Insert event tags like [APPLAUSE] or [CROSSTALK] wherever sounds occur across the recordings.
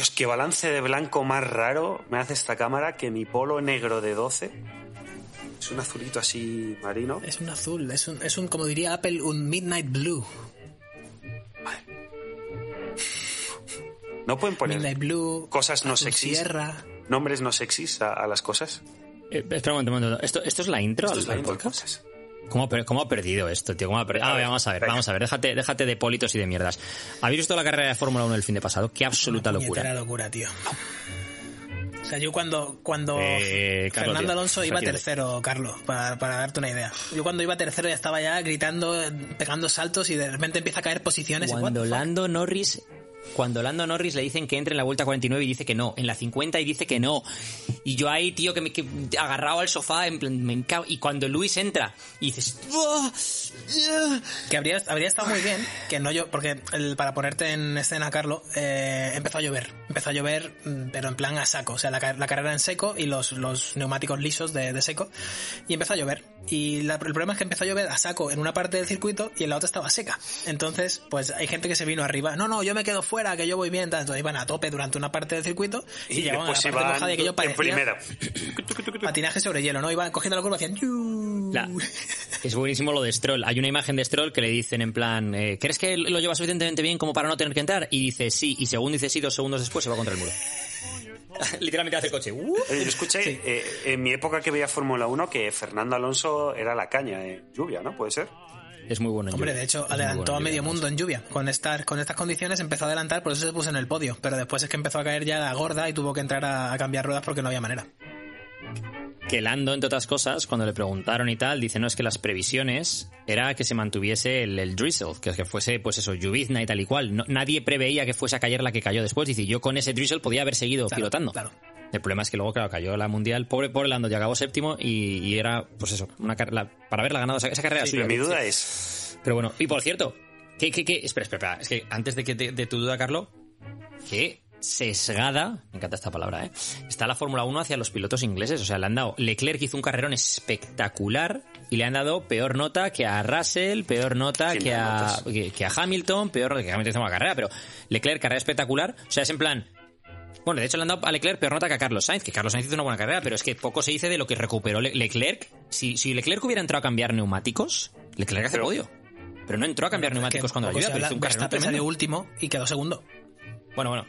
Dios, qué balance de blanco más raro me hace esta cámara que mi polo negro de 12. Es un azulito así marino. Es un azul, es un, es un como diría Apple, un midnight blue. No pueden poner blue, cosas no sexys. Nombres no sexys a, las cosas. Eh, espera un momento, ¿Esto, es la intro? ¿Esto ¿Cómo, ha perdido esto, tío? ¿Cómo ha perdido? Ah, vamos a ver, vamos a ver. Déjate, déjate de politos y de mierdas. ¿Habéis visto la carrera de Fórmula 1 el fin de pasado? Qué absoluta locura! locura. locura, tío. O sea, yo cuando, cuando eh, Fernando Alonso iba tercero, Carlos, para, darte una idea. Yo cuando iba tercero ya estaba ya gritando, pegando saltos y de repente empieza a caer posiciones. Cuando Lando Norris cuando Lando Norris le dicen que entre en la vuelta 49 y dice que no, en la 50 y dice que no. Y yo ahí, tío, que me he agarrado al sofá, en Y cuando Luis entra y dices, que habría, habría estado muy bien que no yo, porque el, para ponerte en escena, Carlos, eh, empezó a llover, empezó a llover, mm, pero en plan a saco, o sea, la, la carrera en seco y los, los neumáticos lisos de, de, seco, y empezó a llover. Y el problema es que empezó a llover a saco en una parte del circuito y en la otra estaba seca. Entonces, pues hay gente que se vino arriba, no, no, yo me quedo fuera, que yo voy bien. Entonces iban a tope durante una parte del circuito y, y a la parte de que yo parecía patinaje sobre hielo, ¿no? Iban cogiendo la curva, hacían... Es buenísimo lo de Stroll. Hay una imagen de Stroll que le dicen en plan, eh, ¿crees que lo lleva suficientemente bien como para no tener que entrar? Y dice sí, y según dice sí, dos segundos después se va contra el muro. [LAUGHS] Literalmente hace el coche. yo eh, escuché eh, en mi época que veía Fórmula 1 que Fernando Alonso era la caña, lluvia, ¿no? ¿Puede ser? es muy bueno Hombre, de hecho, adelantó a medio mundo en lluvia. Con, estar, con estas condiciones empezó a adelantar, por eso se puso en el podio. Pero después es que empezó a caer ya la gorda y tuvo que entrar a, cambiar ruedas porque no había manera que Lando, entre otras cosas, cuando le preguntaron y tal, dice, no, es que las previsiones era que se mantuviese el, drizzle, que, fuese, pues eso, lluvizna y tal y cual. nadie preveía que fuese a caer la que cayó después. Dice, yo con ese drizzle podía haber seguido pilotando. Claro. El problema es que luego, claro, cayó la mundial. Pobre, pobre Lando, ya acabó séptimo y, era, pues eso, una para haberla ganado esa, esa carrera Pero mi duda es. Pero bueno, y por cierto, que, espera, espera, espera, es que antes de, que, de, tu duda, Carlos, que sesgada, me encanta esta palabra, ¿eh? está la Fórmula 1 hacia los pilotos ingleses. O sea, le han dado. Leclerc hizo un carrerón espectacular y le han dado peor nota que a Russell, peor nota que a, que, a, Hamilton, peor que Hamilton hizo una carrera, pero Leclerc, carrera espectacular. O sea, es en plan, bueno, de hecho le han dado a Leclerc pero nota que a Carlos Sainz, que Carlos Sainz hizo una buena carrera, pero es que poco se dice de lo que recuperó Leclerc. Si, si, Leclerc hubiera entrado a cambiar neumáticos, Leclerc hace odio Pero no entró a cambiar neumáticos cuando la lluvia, pero hizo un carrero de último y quedó segundo. Bueno, bueno,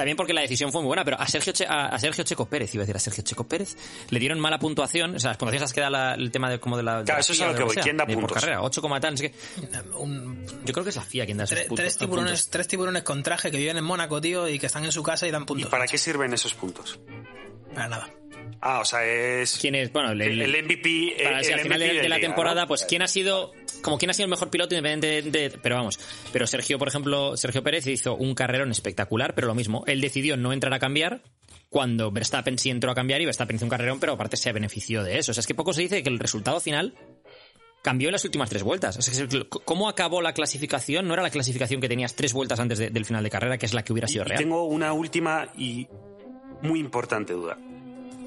también porque la decisión fue muy buena, pero a Sergio, a, Sergio Checo Pérez, iba a decir a Sergio Checo Pérez, le dieron mala puntuación. O sea, las puntuaciones que da el tema de como de la. Claro, eso es lo que voy. ¿Quién da puntos? carrera, 8, tal. yo creo que es la FIA quien da esos puntos, tres tiburones, Tres tiburones con traje que viven en Mónaco, tío, y que están en su casa y dan puntos. ¿Y para qué sirven esos puntos? Para nada. Ah, o sea, es. ¿Quién es? Bueno, el, MVP. Para, el, si, al final de, la temporada, pues, ¿quién ha sido como quién ha sido el mejor piloto independiente de, pero vamos pero Sergio por ejemplo Sergio Pérez hizo un carrerón espectacular pero lo mismo él decidió no entrar a cambiar cuando Verstappen sí entró a cambiar y Verstappen hizo un carrerón pero aparte se benefició de eso o sea es que poco se dice que el resultado final cambió en las últimas tres vueltas o sea, cómo acabó la clasificación no era la clasificación que tenías tres vueltas antes del final de carrera que es la que hubiera sido real tengo una última y muy importante duda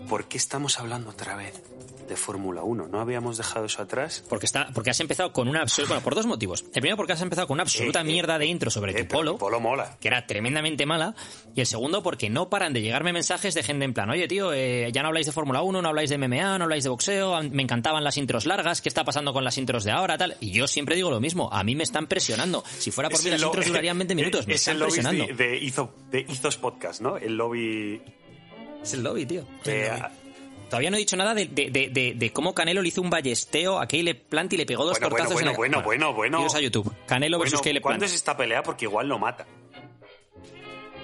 ¿por qué estamos hablando otra vez de Fórmula 1. No habíamos dejado eso atrás. Porque está, porque has empezado con una absoluta, bueno, por dos motivos. El primero porque has empezado con una absoluta eh, mierda de eh, intro sobre tu eh, polo. Polo mola. Que era tremendamente mala. Y el segundo porque no paran de llegarme mensajes de gente en plan, oye tío, ya no habláis de Fórmula 1, no habláis de MMA, no habláis de boxeo, me encantaban las intros largas, ¿qué está pasando con las intros de ahora? Tal. Y yo siempre digo lo mismo, a mí me están presionando. Si fuera por mí las intros durarían 20 [LAUGHS] minutos, me están presionando. De, de, Podcast, ¿no? El lobby... Es el lobby, tío todavía no he dicho nada de, cómo Canelo le hizo un ballesteo a le Plant y le pegó dos bueno, bueno, bueno, Bueno, bueno, bueno. a YouTube. Canelo versus Caleb Plant. ¿Cuándo es esta pelea? Porque igual lo mata.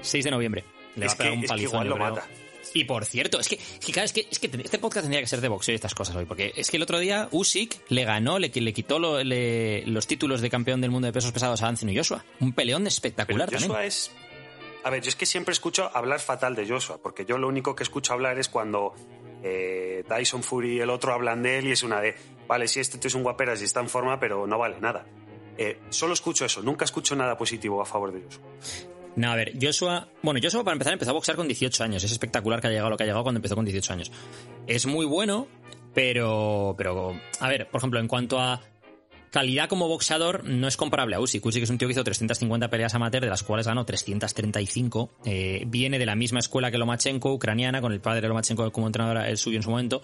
6 de noviembre. Le es un palizón, lo mata. Y por cierto, es que, es que, este podcast tendría que ser de boxeo y estas cosas hoy, porque es que el otro día Usyk le ganó, le, le quitó los títulos de campeón del mundo de pesos pesados a Anthony Joshua. Un peleón espectacular Pero Joshua es... A ver, yo es que siempre escucho hablar fatal de Joshua, porque yo lo único que escucho hablar es cuando eh, Tyson Fury el otro hablan de él y es una de, vale, si este tío es un guaperas y está en forma, pero no vale nada. Eh, solo escucho eso, nunca escucho nada positivo a favor de Joshua. No, a ver, Joshua. Bueno, Joshua para empezar empezó a boxear con 18 años. Es espectacular que ha llegado lo que ha llegado cuando empezó con 18 años. Es muy bueno, pero. Pero. A ver, por ejemplo, en cuanto a calidad como boxeador no es comparable a Usyk. Usyk es un tío que hizo 350 peleas amateur, de las cuales ganó 335. Eh, viene de la misma escuela que Lomachenko, ucraniana, con el padre de Lomachenko como entrenador el suyo en su momento.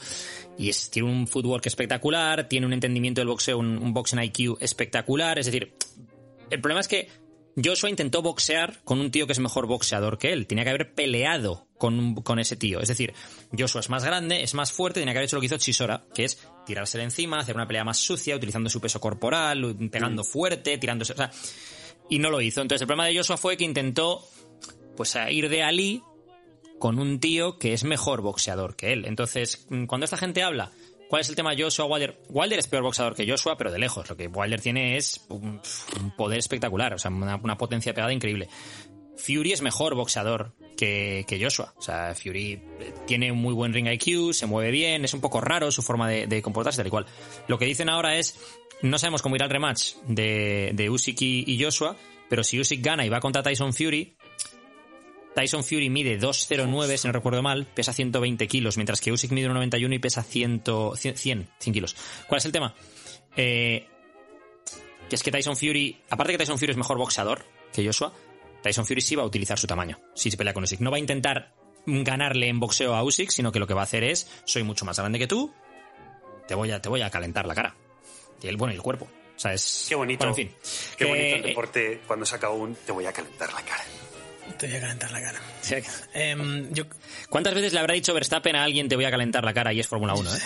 Y tiene un footwork espectacular, tiene un entendimiento del boxeo, un, un boxing IQ espectacular. Es decir, el problema es que Joshua intentó boxear con un tío que es mejor boxeador que él. Tenía que haber peleado con, con, ese tío. Es decir, Joshua es más grande, es más fuerte, tenía que haber hecho lo que hizo Chisora, que es tirársela encima, hacer una pelea más sucia, utilizando su peso corporal, pegando mm. fuerte, tirándose. O sea, y no lo hizo. Entonces el problema de Joshua fue que intentó pues ir de Ali con un tío que es mejor boxeador que él. Entonces, mm, cuando esta gente habla, ¿cuál es el tema Joshua Wilder? Wilder es peor boxeador que Joshua, pero de lejos. Lo que Wilder tiene es un, poder espectacular, o sea, una, una potencia pegada increíble. Fury es mejor boxeador que, que, Joshua. O sea, Fury eh, tiene un muy buen ring IQ, se mueve bien, es un poco raro su forma de, comportarse, tal y cual. Lo que dicen ahora es, no sabemos cómo irá el rematch de, de Usyk y, Joshua, pero si Usyk gana y va contra Tyson Fury, Tyson Fury mide 2,09, si no recuerdo mal, pesa 120 kilos, mientras que Usyk mide 1,91 y pesa 100, kilos. ¿Cuál es el tema? Eh, que es que Tyson Fury, aparte que Tyson Fury es mejor boxeador que Joshua, Tyson Fury sí va a utilizar su tamaño, si se pelea con Usyk. No va a intentar ganarle en boxeo a Usyk, sino que lo que va a hacer es, soy mucho más grande que tú, te voy a, te voy a calentar la cara. Y el, bueno, y el cuerpo. O sea, es... Qué bonito. en fin. Qué bonito el eh, eh, deporte cuando saca un te voy a calentar la cara. Te voy a calentar la cara. [LAUGHS] Em, ¿Cuántas veces le habrá dicho Verstappen a alguien te voy a calentar la cara y es Fórmula 1? ¿eh?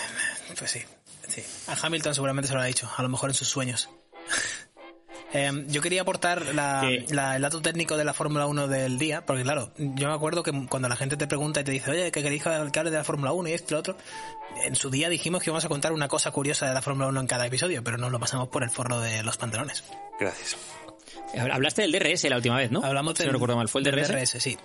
Pues sí, sí. A Hamilton seguramente se lo ha dicho, a lo mejor en sus sueños. [LAUGHS] Em, yo quería aportar el dato técnico de la Fórmula 1 del día, porque claro, yo me acuerdo que cuando la gente te pregunta y te dice, oye, ¿qué queréis que hable de la Fórmula 1 y esto y lo otro? En su día dijimos que íbamos a contar una cosa curiosa de la Fórmula 1 en cada episodio, pero no lo pasamos por el forro de los pantalones. Gracias. Hablaste del DRS la última vez, ¿no? Hablamos del, DRS sí.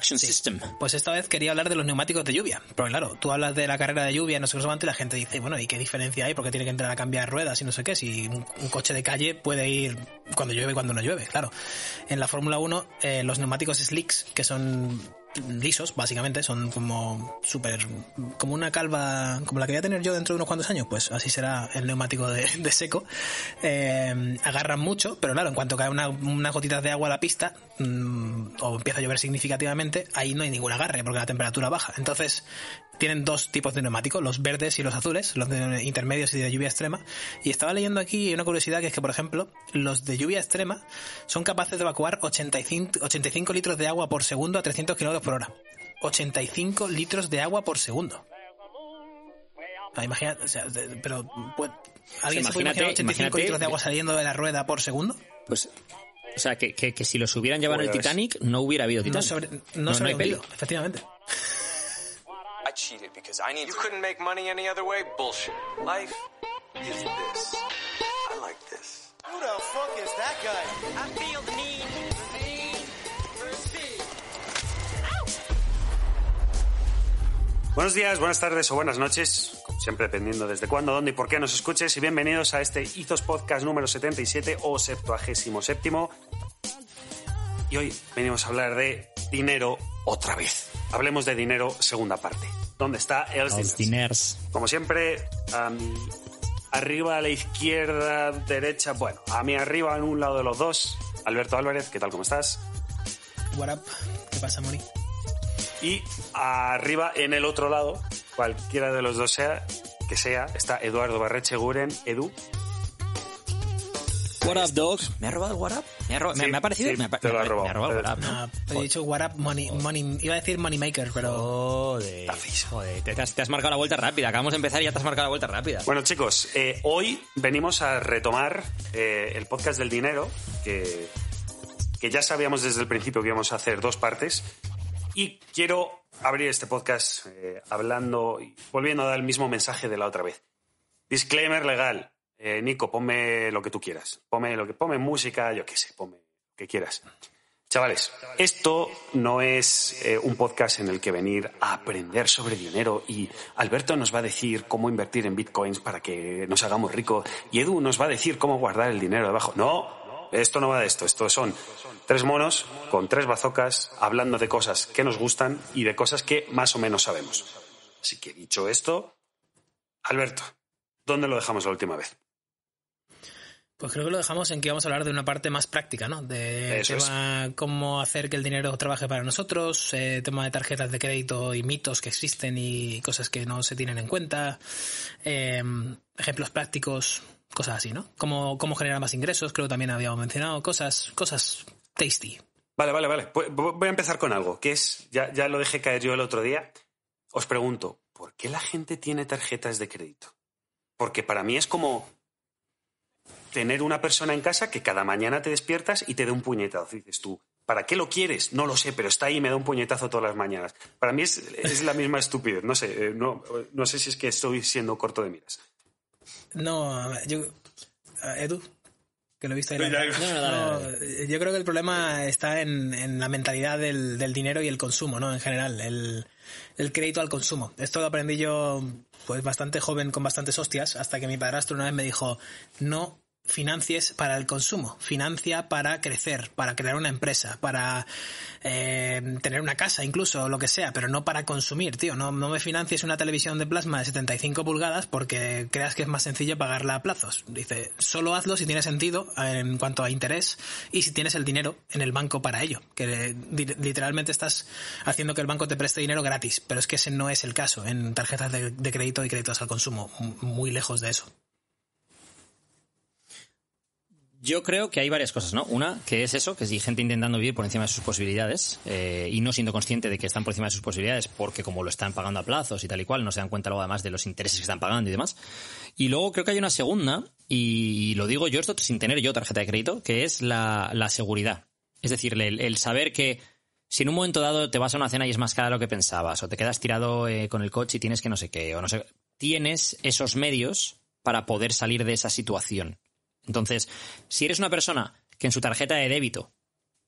System. Pues esta vez quería hablar de los neumáticos de lluvia. Porque claro, tú hablas de la carrera de lluvia, no sé y la gente dice, bueno, ¿y qué diferencia hay? Porque tiene que entrar a cambiar ruedas y no sé qué. Si un, coche de calle puede ir cuando llueve y cuando no llueve, claro. En la Fórmula 1, eh, los neumáticos slicks, que son lisos, básicamente, son como súper, como una calva, como la que voy a tener yo dentro de unos cuantos años, pues así será el neumático de, seco. Eh, agarran mucho, pero claro, en cuanto cae una, unas gotitas de agua a la pista, mm, o empieza a llover significativamente, ahí no hay ningún agarre, porque la temperatura baja. Entonces, tienen dos tipos de neumáticos, los verdes y los azules, los de intermedios y de lluvia extrema. Y estaba leyendo aquí una curiosidad que es que, por ejemplo, los de lluvia extrema son capaces de evacuar 85, 85 litros de agua por segundo a 300 kilómetros por hora. 85 litros de agua por segundo. Ah, imagina, o sea, pero ¿alguien 85 litros de agua saliendo de la rueda por segundo? Pues, o sea, que, que, si los hubieran llevado en el pues Titanic, no hubiera habido Titanic. No, sobre, no, hay efectivamente. I because I need. You couldn't make money any other way. Bullshit. Life is like this. Who the fuck is that guy? I feel the need. Buenos días, buenas tardes o buenas noches, siempre dependiendo desde cuándo, dónde y por qué nos escuches, y bienvenidos a este Hizos Podcast número 77 o 77. Y hoy venimos a hablar de dinero otra vez. Hablemos de dinero, segunda parte. ¿Dónde está Els diners? Como siempre, arriba, a la izquierda, derecha, bueno, a mí arriba en un lado de los dos, Alberto Álvarez, ¿qué tal? ¿Cómo estás? What up? ¿Qué pasa, Mori? Y arriba, en el otro lado, cualquiera de los dos sea, que sea, está Eduardo Barreche Guren, Edu. What up, dogs? ¿Me ha robado el what up? Me, ha, parecido. te lo ha robado. te ah, pues he dicho WhatsApp Money, money. Iba a decir Moneymaker, pero. te, has, te, marcado la vuelta rápida. Acabamos de empezar y ya te has marcado la vuelta rápida. Bueno, chicos, eh, hoy venimos a retomar eh, el podcast del dinero, que, que ya sabíamos desde el principio que íbamos a hacer dos partes. Y quiero abrir este podcast eh, hablando y volviendo a dar el mismo mensaje de la otra vez. Disclaimer legal. Eh, Nico, ponme lo que tú quieras, ponme, lo que, ponme música, yo qué sé, ponme lo que quieras. Chavales, esto no es eh, un podcast en el que venir a aprender sobre dinero y Alberto nos va a decir cómo invertir en bitcoins para que nos hagamos ricos y Edu nos va a decir cómo guardar el dinero debajo. No, esto no va de esto. Esto son tres monos con tres bazocas hablando de cosas que nos gustan y de cosas que más o menos sabemos. Así que dicho esto, Alberto, ¿dónde lo dejamos la última vez? Pues creo que lo dejamos en que vamos a hablar de una parte más práctica, ¿no? De cómo hacer que el dinero trabaje para nosotros, eh, tema de tarjetas de crédito y mitos que existen y cosas que no se tienen en cuenta, em, ejemplos prácticos, cosas así, ¿no? Cómo, cómo generar más ingresos, creo que también habíamos mencionado, cosas, cosas tasty. Vale, vale, vale. voy a empezar con algo, que es, ya, ya lo dejé caer yo el otro día. Os pregunto, ¿por qué la gente tiene tarjetas de crédito? Porque para mí es como tener una persona en casa que cada mañana te despiertas y te da un puñetazo. dices tú, ¿para qué lo quieres? No lo sé, pero está ahí y me da un puñetazo todas las mañanas. Para mí es, la misma estupidez. No sé, eh, no, sé si es que estoy siendo corto de miras. No, yo. Edu, que lo he visto ahí. yo creo que el problema está en, la mentalidad del, dinero y el consumo, ¿no? En general, el, el crédito al consumo. Esto lo aprendí yo, pues bastante joven, con bastantes hostias, hasta que mi padrastro una vez me dijo: No financies para el consumo, financia para crecer, para crear una empresa, para eh, tener una casa incluso, lo que sea, pero no para consumir, tío. No, me financies una televisión de plasma de 75 pulgadas porque creas que es más sencillo pagarla a plazos. Dice, solo hazlo si tiene sentido en cuanto a interés y si tienes el dinero en el banco para ello, que eh, literalmente estás haciendo que el banco te preste dinero gratis, pero es que ese no es el caso en tarjetas de crédito y créditos al consumo, muy lejos de eso. Yo creo que hay varias cosas, ¿no? Una, que es eso, que es gente intentando vivir por encima de sus posibilidades eh, y no siendo consciente de que están por encima de sus posibilidades porque como lo están pagando a plazos y tal y cual, no se dan cuenta luego además de los intereses que están pagando y demás. Y luego creo que hay una segunda, y lo digo yo esto sin tener yo tarjeta de crédito, que es la, seguridad. Es decir, el, saber que si en un momento dado te vas a una cena y es más cara de lo que pensabas, o te quedas tirado eh, con el coche y tienes que no sé qué, o no sé, tienes esos medios para poder salir de esa situación. Entonces, si eres una persona que en su tarjeta de débito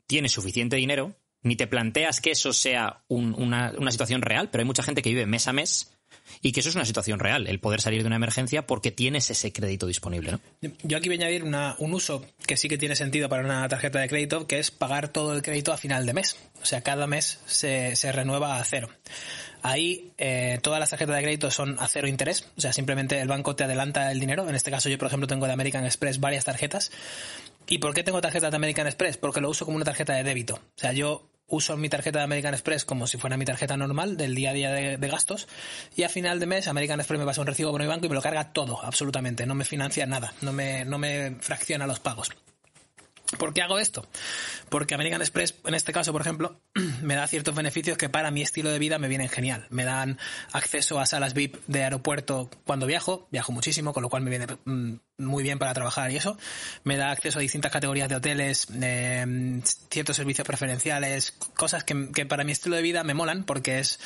tiene suficiente dinero, ni te planteas que eso sea una situación real, pero hay mucha gente que vive mes a mes y que eso es una situación real, el poder salir de una emergencia porque tienes ese crédito disponible. Yo aquí voy a añadir una, un uso que sí que tiene sentido para una tarjeta de crédito, que es pagar todo el crédito a final de mes. O sea, cada mes se, se renueva a cero. Ahí eh, todas las tarjetas de crédito son a cero interés, o sea, simplemente el banco te adelanta el dinero. En este caso yo, por ejemplo, tengo de American Express varias tarjetas. ¿Y por qué tengo tarjeta de American Express? Porque lo uso como una tarjeta de débito. O sea, yo uso mi tarjeta de American Express como si fuera mi tarjeta normal del día a día de, gastos y a final de mes American Express me pasa un recibo por mi banco y me lo carga todo, absolutamente, no me financia nada, no me, no me fracciona los pagos. ¿Por qué hago esto? Porque American Express, en este caso, por ejemplo, [CLEARS THROAT] me da ciertos beneficios que para mi estilo de vida me vienen genial. Me dan acceso a salas VIP de aeropuerto cuando viajo, viajo muchísimo, con lo cual me viene mm, muy bien para trabajar y eso. Me da acceso a distintas categorías de hoteles, em, ciertos servicios preferenciales, cosas que, que para mi estilo de vida me molan porque es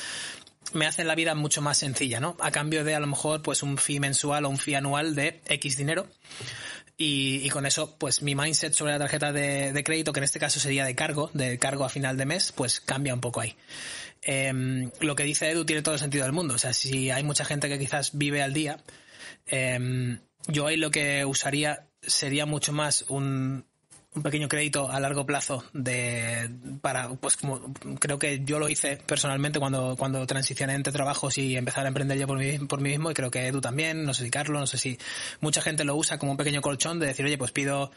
me hacen la vida mucho más sencilla, ¿no? A cambio de a lo mejor pues un fee mensual o un fee anual de X dinero y, con eso, pues mi mindset sobre la tarjeta de, crédito, que en este caso sería de cargo, de cargo a final de mes, pues cambia un poco ahí. Em, lo que dice Edu tiene todo el sentido del mundo. O sea, si hay mucha gente que quizás vive al día, em, yo ahí lo que usaría sería mucho más un, un pequeño crédito a largo plazo de para pues como creo que yo lo hice personalmente cuando cuando transicioné entre trabajos y empezar a emprender yo por mí, por mí mismo y creo que tú también no sé si Carlos no sé si mucha gente lo usa como un pequeño colchón de decir oye pues pido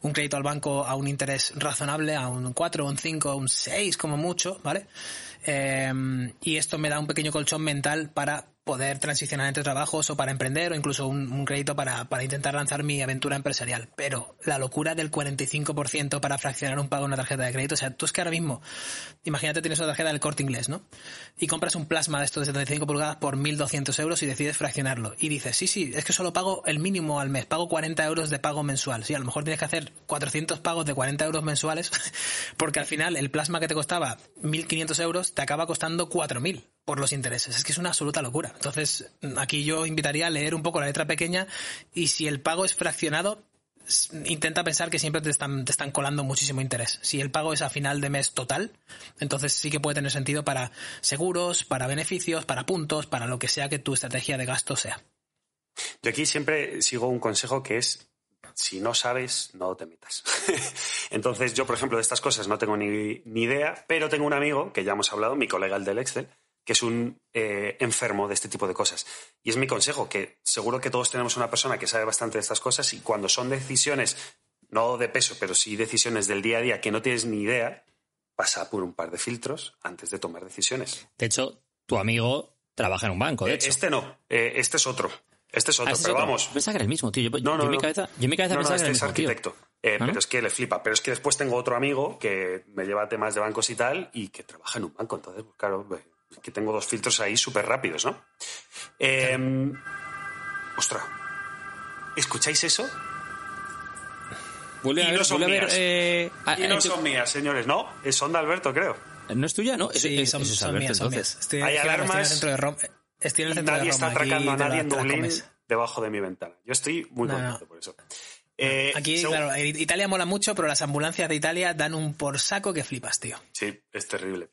un crédito al banco a un interés razonable a un 4 un 5 un 6 como mucho vale eh, y esto me da un pequeño colchón mental para poder transicionar entre trabajos o para emprender o incluso un, crédito para, para, intentar lanzar mi aventura empresarial. Pero la locura del 45% para fraccionar un pago en una tarjeta de crédito, o sea, tú es que ahora mismo, imagínate tienes una tarjeta del corte inglés, ¿no? Y compras un plasma de estos de 75 pulgadas por 1.200 euros y decides fraccionarlo. Y dices, sí, sí, es que solo pago el mínimo al mes, pago 40 euros de pago mensual. Sí, a lo mejor tienes que hacer 400 pagos de 40 euros mensuales [LAUGHS] porque al final el plasma que te costaba 1.500 euros te acaba costando 4.000 por los intereses. Es que es una absoluta locura. Entonces, mm, aquí yo invitaría a leer un poco la letra pequeña y si el pago es fraccionado, intenta pensar que siempre te están, te están colando muchísimo interés. Si el pago es a final de mes total, entonces sí que puede tener sentido para seguros, para beneficios, para puntos, para lo que sea que tu estrategia de gasto sea. Yo aquí siempre sigo un consejo que es si no sabes, no te metas. [LAUGHS] Entonces, yo, por ejemplo, de estas cosas no tengo ni, ni, idea, pero tengo un amigo, que ya hemos hablado, mi colega el del Excel, que es un eh, enfermo de este tipo de cosas. Y es mi consejo, que seguro que todos tenemos una persona que sabe bastante de estas cosas y cuando son decisiones, no de peso, pero sí decisiones del día a día que no tienes ni idea, pasa por un par de filtros antes de tomar decisiones. De hecho, tu amigo trabaja en un banco, de eh, hecho. Este no, eh, este es otro. Este es ah, otro, este pero vamos. Pensaba que era el mismo, tío. Yo, no, no, yo en mi cabeza, yo en mi cabeza no, no, no, que este el mismo, es arquitecto. Tío. Eh, ah. Pero es que le flipa. Pero es que después tengo otro amigo que me lleva temas de bancos y tal y que trabaja en un banco. Entonces, pues, claro, que tengo dos filtros ahí súper rápidos, ¿no? Em, Ostras. ¿Escucháis eso? Eh, y no son mías. y no son mías, señores, ¿no? Son de Alberto, creo. No es tuya, ¿no? Sí, son, Alberto, mías, entonces. Hay alarmas. Estoy en el centro de, estoy nadie está atracando a nadie en Dublín debajo de mi ventana. Yo estoy muy contento por eso. Eh, aquí, claro, eh, Italia mola mucho, pero las ambulancias de Italia dan un por saco que flipas, tío. Sí, es terrible.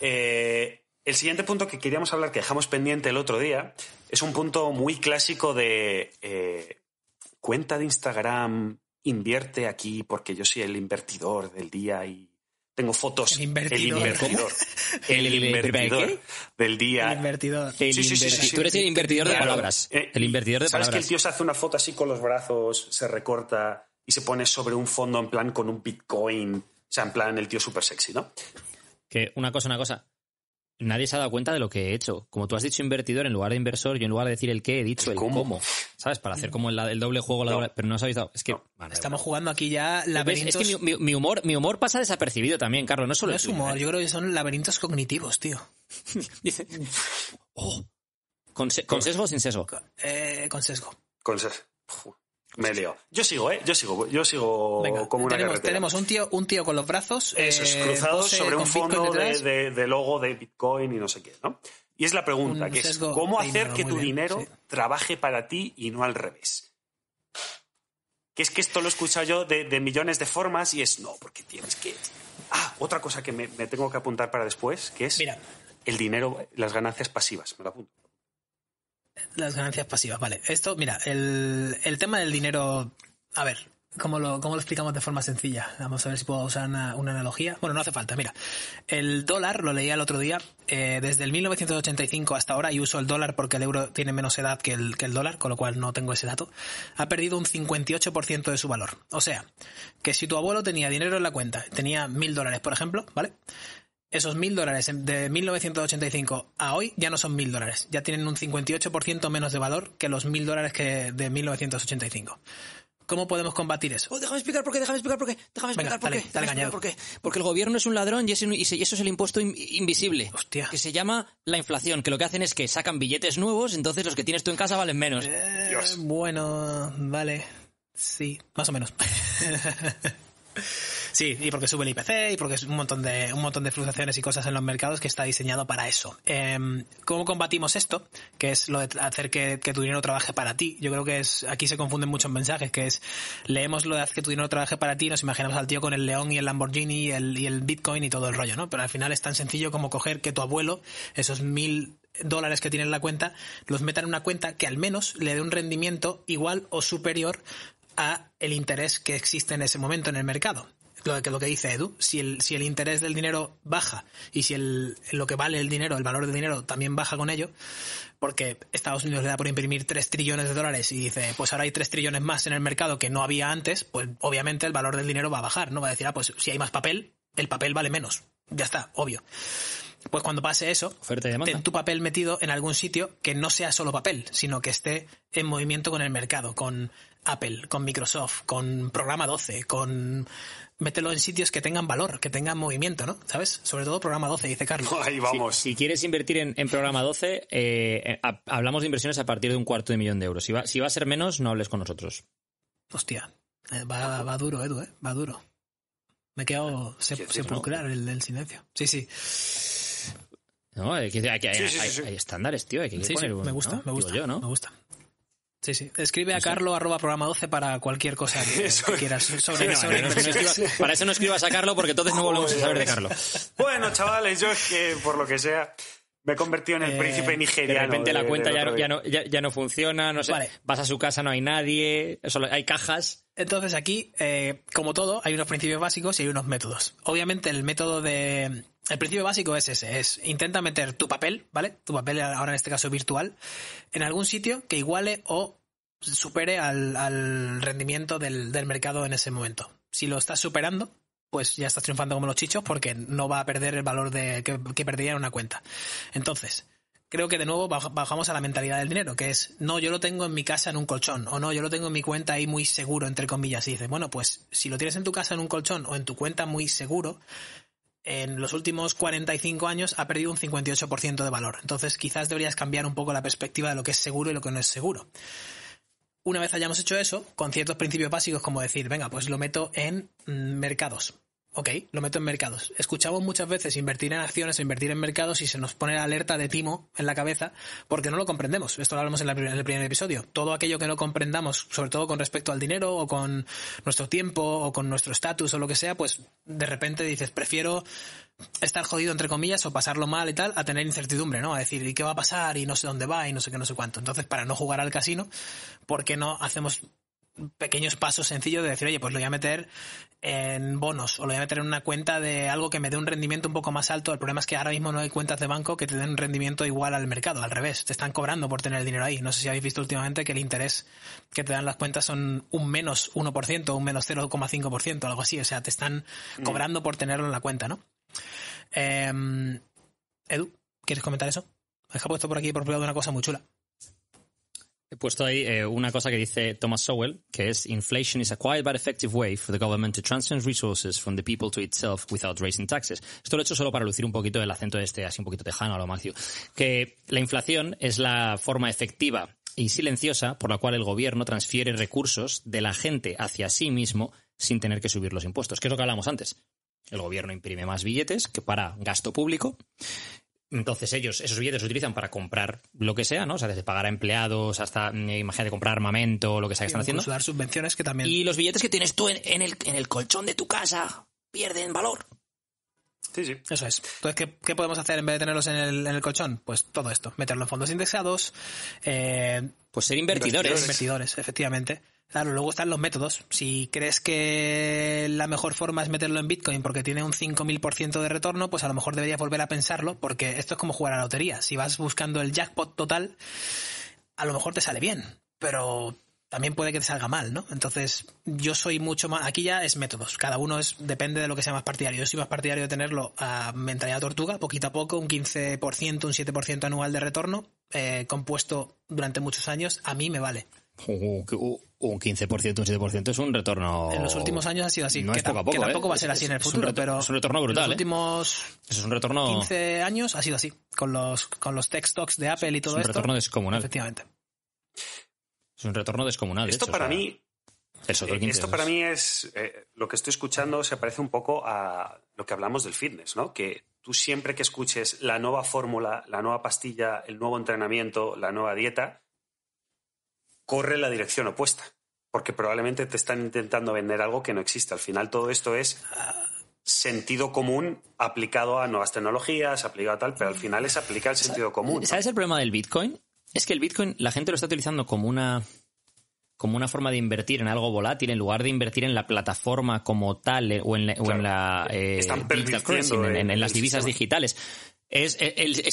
Eh, el siguiente punto que queríamos hablar, que dejamos pendiente el otro día, es un punto muy clásico de eh, cuenta de Instagram, invierte aquí porque yo soy el invertidor del día y tengo fotos. El invertidor. El invertidor. [LAUGHS] El, del día. El invertidor. Sí, sí, Tú eres el invertidor de palabras. Eh, el invertidor de palabras. ¿Sabes que el tío se hace una foto así con los brazos, se recorta y se pone sobre un fondo en plan con un Bitcoin? O sea, en plan el tío súper sexy, ¿no? Que una cosa, una cosa nadie se ha dado cuenta de lo que he hecho. Como tú has dicho invertidor en lugar de inversor, yo en lugar de decir el qué he dicho el cómo. ¿Sabes? Para hacer como el, doble juego, la pero no os habéis dado. Es que estamos jugando aquí ya laberintos. Es que mi, humor, mi humor pasa desapercibido también, Carlos. No solo es humor, ¿eh? yo creo que son laberintos cognitivos, tío. [LAUGHS] Dice. Oh". Con, sesgo o sin sesgo? Eh, con sesgo. Con sesgo. Me leo. Yo sigo, ¿eh? Yo sigo, yo sigo como una tenemos, Tenemos un tío, un tío con los brazos eh, cruzados sobre un fondo de, logo de Bitcoin y no sé qué, ¿no? Y es la pregunta, que es ¿cómo hacer que tu dinero trabaje para ti y no al revés? Que es que esto lo he escuchado yo de, millones de formas y es no, porque tienes que... Ah, otra cosa que me, tengo que apuntar para después, que es Mira. el dinero, las ganancias pasivas. Me lo apunto. Las ganancias pasivas, vale. Esto, mira, el, el tema del dinero, a ver, ¿cómo lo, lo, explicamos de forma sencilla? Vamos a ver si puedo usar una, analogía. Bueno, no hace falta, mira. El dólar, lo leía el otro día, eh, desde el 1985 hasta ahora, y uso el dólar porque el euro tiene menos edad que el, que el dólar, con lo cual no tengo ese dato, ha perdido un 58% de su valor. O sea, que si tu abuelo tenía dinero en la cuenta, tenía mil dólares, por ejemplo, ¿vale? esos mil dólares de 1985 a hoy ya no son mil dólares, ya tienen un 58% menos de valor que los mil dólares que de 1985. ¿Cómo podemos combatir eso? Oh, déjame explicar por qué, déjame explicar por qué, déjame explicar por, qué, Porque el gobierno es un ladrón y, eso es el impuesto invisible. Hostia. Que se llama la inflación, que lo que hacen es que sacan billetes nuevos, entonces los que tienes tú en casa valen menos. Eh, Dios. Bueno, vale. Sí, más o menos. [LAUGHS] Sí, y porque sube el IPC y porque es un montón de, un montón de fluctuaciones y cosas en los mercados que está diseñado para eso. Em, ¿Cómo combatimos esto? Que es lo de hacer que, tu dinero trabaje para ti. Yo creo que es, aquí se confunden muchos mensajes, que es, leemos lo de hacer que tu dinero trabaje para ti, nos imaginamos al tío con el león y el Lamborghini y el, el Bitcoin y todo el rollo, ¿no? Pero al final es tan sencillo como coger que tu abuelo, esos mil dólares que tiene en la cuenta, los meta en una cuenta que al menos le dé un rendimiento igual o superior a el interés que existe en ese momento en el mercado lo que, lo que dice Edu, si el, si el interés del dinero baja y si el, lo que vale el dinero, el valor del dinero también baja con ello, porque Estados Unidos le da por imprimir 3 trillones de dólares y dice, pues ahora hay 3 trillones más en el mercado que no había antes, pues obviamente el valor del dinero va a bajar, ¿no? Va a decir, ah, pues si hay más papel, el papel vale menos. Ya está, obvio. Pues cuando pase eso, ten tu papel metido en algún sitio que no sea solo papel, sino que esté en movimiento con el mercado, con Apple, con Microsoft, con Programa 12, con mételo en sitios que tengan valor, que tengan movimiento, ¿no? ¿Sabes? Sobre todo programa 12, dice Carlos. Ahí vamos. Si, quieres invertir en, programa 12, eh, eh, hablamos de inversiones a partir de un cuarto de millón de euros. Si va, a ser menos, no hables con nosotros. Hostia. Eh, va, duro, Edu, ¿eh? Va duro. Me he quedado el, el silencio. Sí, sí. No, hay, estándares, tío. que me gusta, me gusta. Yo, ¿no? Me gusta. Sí, sí. Escribe a carlo arroba programa 12 para cualquier cosa que, [LAUGHS] quieras. [LAUGHS] Sobre, para eso no escribas a Carlo porque entonces no volvemos a saber de Carlo. Bueno, chavales, yo es que por lo que sea me he convertido en el eh, príncipe nigeriano. De repente la cuenta ya, no, funciona, Vas a su casa, no hay nadie, hay cajas. Entonces aquí, eh, como todo, hay unos principios básicos y hay unos métodos. Obviamente el método de... El principio básico es ese, es intenta meter tu papel, ¿vale? Tu papel ahora en este caso virtual, en algún sitio que iguale o supere al, rendimiento del mercado en ese momento. Si lo estás superando, pues ya estás triunfando como los chichos porque no va a perder el valor de, que, que perdería en una cuenta. Entonces, creo que de nuevo bajamos a la mentalidad del dinero, que es, no, yo lo tengo en mi casa en un colchón, o no, yo lo tengo en mi cuenta ahí muy seguro, entre comillas. Y dices, bueno, pues si lo tienes en tu casa en un colchón o en tu cuenta muy seguro, en los últimos 45 años ha perdido un 58% de valor. Entonces quizás deberías cambiar un poco la perspectiva de lo que es seguro y lo que no es seguro. Una vez hayamos hecho eso, con ciertos principios básicos como decir, venga, pues lo meto en mm, mercados ok, lo meto en mercados. Escuchamos muchas veces invertir en acciones, o invertir en mercados y se nos pone la alerta de timo en la cabeza porque no lo comprendemos. Esto lo hablamos en, la, en el primer episodio. Todo aquello que no comprendamos, sobre todo con respecto al dinero o con nuestro tiempo o con nuestro estatus o lo que sea, pues de repente dices, prefiero estar jodido entre comillas o pasarlo mal y tal a tener incertidumbre, ¿no? A decir, ¿y qué va a pasar? Y no sé dónde va y no sé qué, no sé cuánto. Entonces, para no jugar al casino, ¿por qué no hacemos pequeños pasos sencillos de decir, oye, pues lo voy a meter en bonos o lo voy a meter en una cuenta de algo que me dé un rendimiento un poco más alto. El problema es que ahora mismo no hay cuentas de banco que te den un rendimiento igual al mercado, al revés, te están cobrando por tener el dinero ahí. No sé si habéis visto últimamente que el interés que te dan las cuentas son un menos 1%, un menos 0,5%, algo así, o sea, te están mm. cobrando por tenerlo en la cuenta, ¿no? Em, Edu, ¿quieres comentar eso? Deja puesto por aquí por privado una cosa muy chula. He puesto ahí eh, una cosa que dice Thomas Sowell, que es inflation is a quiet but effective way for the government to transfer resources from the people to itself without raising taxes. Esto lo he hecho solo para lucir un poquito el acento de este, así un poquito tejano a lo Que la inflación es la forma efectiva y silenciosa por la cual el gobierno transfiere recursos de la gente hacia sí mismo sin tener que subir los impuestos, que es lo que hablábamos antes. El gobierno imprime más billetes que para gasto público entonces ellos esos billetes los utilizan para comprar lo que sea, ¿no? O sea, desde pagar a empleados hasta, eh, imagínate, comprar armamento, lo que sea que están haciendo. dar subvenciones que también... Y los billetes que tienes tú en, el, en el colchón de tu casa pierden valor. Sí, sí. Eso es. Entonces, ¿qué, podemos hacer en vez de tenerlos en el, en el colchón? Pues todo esto. Meterlos en fondos indexados. Eh, pues ser invertidores. Invertidores, efectivamente. Claro, luego están los métodos. Si crees que la mejor forma es meterlo en Bitcoin porque tiene un 5000% de retorno, pues a lo mejor deberías volver a pensarlo porque esto es como jugar a la lotería. Si vas buscando el jackpot total, a lo mejor te sale bien, pero también puede que te salga mal, ¿no? Entonces, yo soy mucho más. Aquí ya es métodos. Cada uno es, depende de lo que sea más partidario. Yo soy más partidario de tenerlo a mentalidad tortuga, poquito a poco, un 15%, un 7% anual de retorno, eh, compuesto durante muchos años. A mí me vale un 15%, un 7% es un retorno. En los últimos años ha sido así. que, es tampoco ¿eh? va a ser así en el futuro, pero. Es un retorno brutal. En los ¿eh? últimos 15 años ha sido así. Con los, con los tech stocks de Apple y todo esto. Es un retorno descomunal. Efectivamente. Es un retorno descomunal. Eh, esto para mí. Esto para mí es. lo que estoy escuchando se parece un poco a lo que hablamos del fitness, ¿no? Que tú siempre que escuches la nueva fórmula, la nueva pastilla, el nuevo entrenamiento, la nueva dieta corre la dirección opuesta, porque probablemente te están intentando vender algo que no existe. Al final todo esto es sentido común aplicado a nuevas tecnologías, aplicado a tal, pero al final es aplicar el sentido común. ¿Sabes el problema del Bitcoin? Es que el Bitcoin la gente lo está utilizando como una como una forma de invertir en algo volátil en lugar de invertir en la plataforma como tal eh, o en la, eh, en en, las divisas digitales. Es,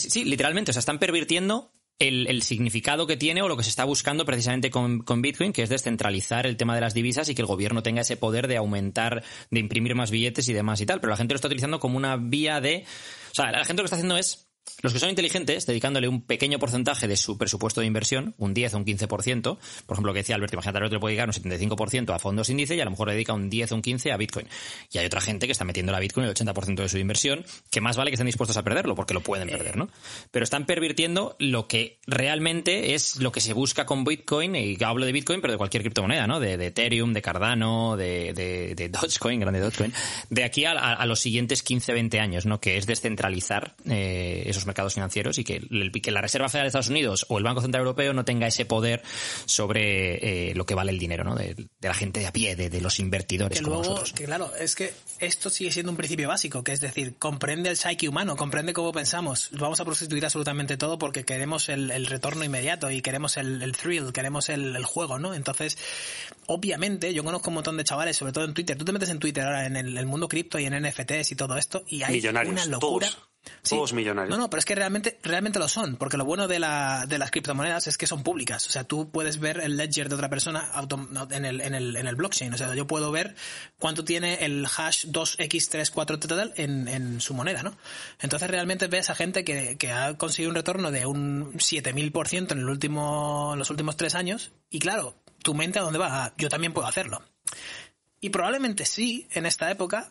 sí, literalmente, o sea, están pervirtiendo el, significado que tiene o lo que se está buscando precisamente con, con, Bitcoin, que es descentralizar el tema de las divisas y que el gobierno tenga ese poder de aumentar, de imprimir más billetes y demás y tal. Pero la gente lo está utilizando como una vía de... O sea, la gente lo que está haciendo es los que son inteligentes, dedicándole un pequeño porcentaje de su presupuesto de inversión, un 10 o un 15%, por ejemplo, lo que decía Alberto, imagínate, Alberto le puede llegar un 75% a fondos índice y a lo mejor le dedica un 10 o un 15% a Bitcoin. Y hay otra gente que está metiendo la Bitcoin el 80% de su inversión, que más vale que estén dispuestos a perderlo, porque lo pueden perder, ¿no? Pero están pervirtiendo lo que realmente es lo que se busca con Bitcoin, y hablo de Bitcoin, pero de cualquier criptomoneda, ¿no? De, Ethereum, de Cardano, de, de, Dogecoin, grande Dogecoin, de aquí a, los siguientes 15, 20 años, ¿no? Que es descentralizar. Eh, esos mercados financieros y que, la Reserva Federal de Estados Unidos o el Banco Central Europeo no tenga ese poder sobre eh, lo que vale el dinero ¿no? de, la gente de a pie, de, los invertidores como nosotros. claro, es que esto sigue siendo un principio básico, que es decir, comprende el psyche humano, comprende cómo pensamos. Vamos a prostituir absolutamente todo porque queremos el, retorno inmediato y queremos el, thrill, queremos el, el juego, ¿no? Entonces, obviamente, yo conozco un montón de chavales, sobre todo en Twitter. Tú te metes en Twitter ahora en el, mundo cripto y en NFTs y todo esto, y hay una locura. Todos. millonarios. No, no, pero es que realmente, realmente lo son, porque lo bueno de, la, de las criptomonedas es que son públicas. O sea, tú puedes ver el ledger de otra persona en, el, en, el, en el blockchain. O sea, yo puedo ver cuánto tiene el hash 2x34 total en, en su moneda, ¿no? Entonces realmente ves a gente que, ha conseguido un retorno de un 7000% en, el último, en los últimos tres años. Y claro, tu mente a dónde va, ah, yo también puedo hacerlo. Y probablemente sí, en esta época,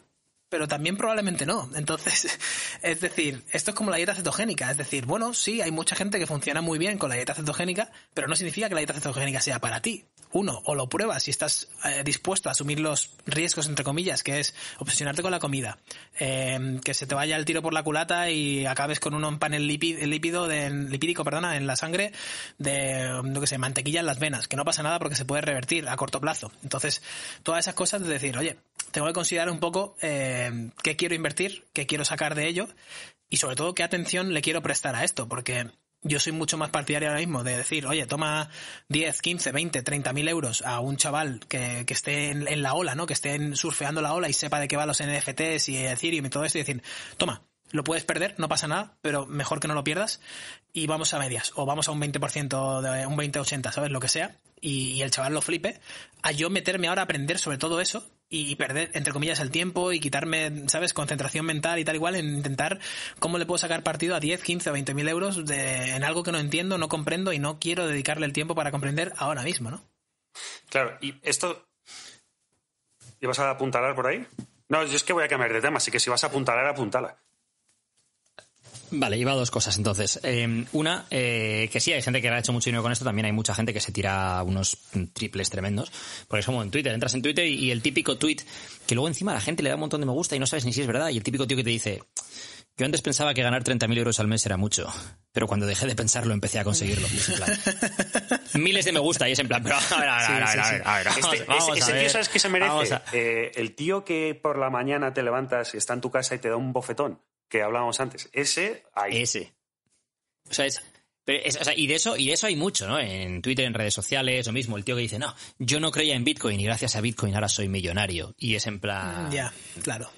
pero también probablemente no. Entonces, [LAUGHS] es decir, esto es como la dieta cetogénica. Es decir, bueno, sí, hay mucha gente que funciona muy bien con la dieta cetogénica, pero no significa que la dieta cetogénica sea para ti uno, o lo pruebas si estás eh, dispuesto a asumir los riesgos, entre comillas, que es obsesionarte con la comida, em, que se te vaya el tiro por la culata y acabes con un panel lípido, de, lipídico perdona, en la sangre de, sé, mantequilla en las venas, que no pasa nada porque se puede revertir a corto plazo. Entonces, todas esas cosas de decir, oye, tengo que considerar un poco em, qué quiero invertir, qué quiero sacar de ello y sobre todo qué atención le quiero prestar a esto, porque yo soy mucho más partidario ahora mismo de decir, oye, toma 10, 15, 20, 30 mil euros a un chaval que, que esté en, la ola, ¿no? Que esté surfeando la ola y sepa de qué van los NFTs y Ethereum y todo esto y decir, toma, lo puedes perder, no pasa nada, pero mejor que no lo pierdas y vamos a medias o vamos a un 20% de un 20-80, ¿sabes? Lo que sea. Y, y, el chaval lo flipe. A yo meterme ahora a aprender sobre todo eso y perder, entre comillas, el tiempo y quitarme, ¿sabes?, concentración mental y tal igual en intentar cómo le puedo sacar partido a 10, 15 o 20 mil euros de, en algo que no entiendo, no comprendo y no quiero dedicarle el tiempo para comprender ahora mismo, ¿no? Claro, y esto... ¿Y vas a apuntalar por ahí? No, yo es que voy a cambiar de tema, así que si vas a apuntalar, apuntala. Vale, iba a dos cosas entonces. Eh, una, eh, que sí, hay gente que ha hecho mucho dinero con esto, también hay mucha gente que se tira unos triples tremendos, por eso como en Twitter, entras en Twitter y, el típico tweet que luego encima la gente le da un montón de me gusta y no sabes ni si es verdad, y el típico tío que te dice, yo antes pensaba que ganar 30.000 euros al mes era mucho, pero cuando dejé de pensarlo empecé a conseguirlo. en plan, [LAUGHS] miles de me gusta y es en plan, a ver, a ver, a, ver, a ver, ese, tío sabes que se merece. Eh, el tío que por la mañana te levantas, y está en tu casa y te da un bofetón que hablábamos antes. Ese hay. Ese. O sea, es, y, de eso, y de eso hay mucho, ¿no? En Twitter, en redes sociales, lo mismo. El tío que dice, no, yo no creía en Bitcoin y gracias a Bitcoin ahora soy millonario. Y es en plan. Ya, claro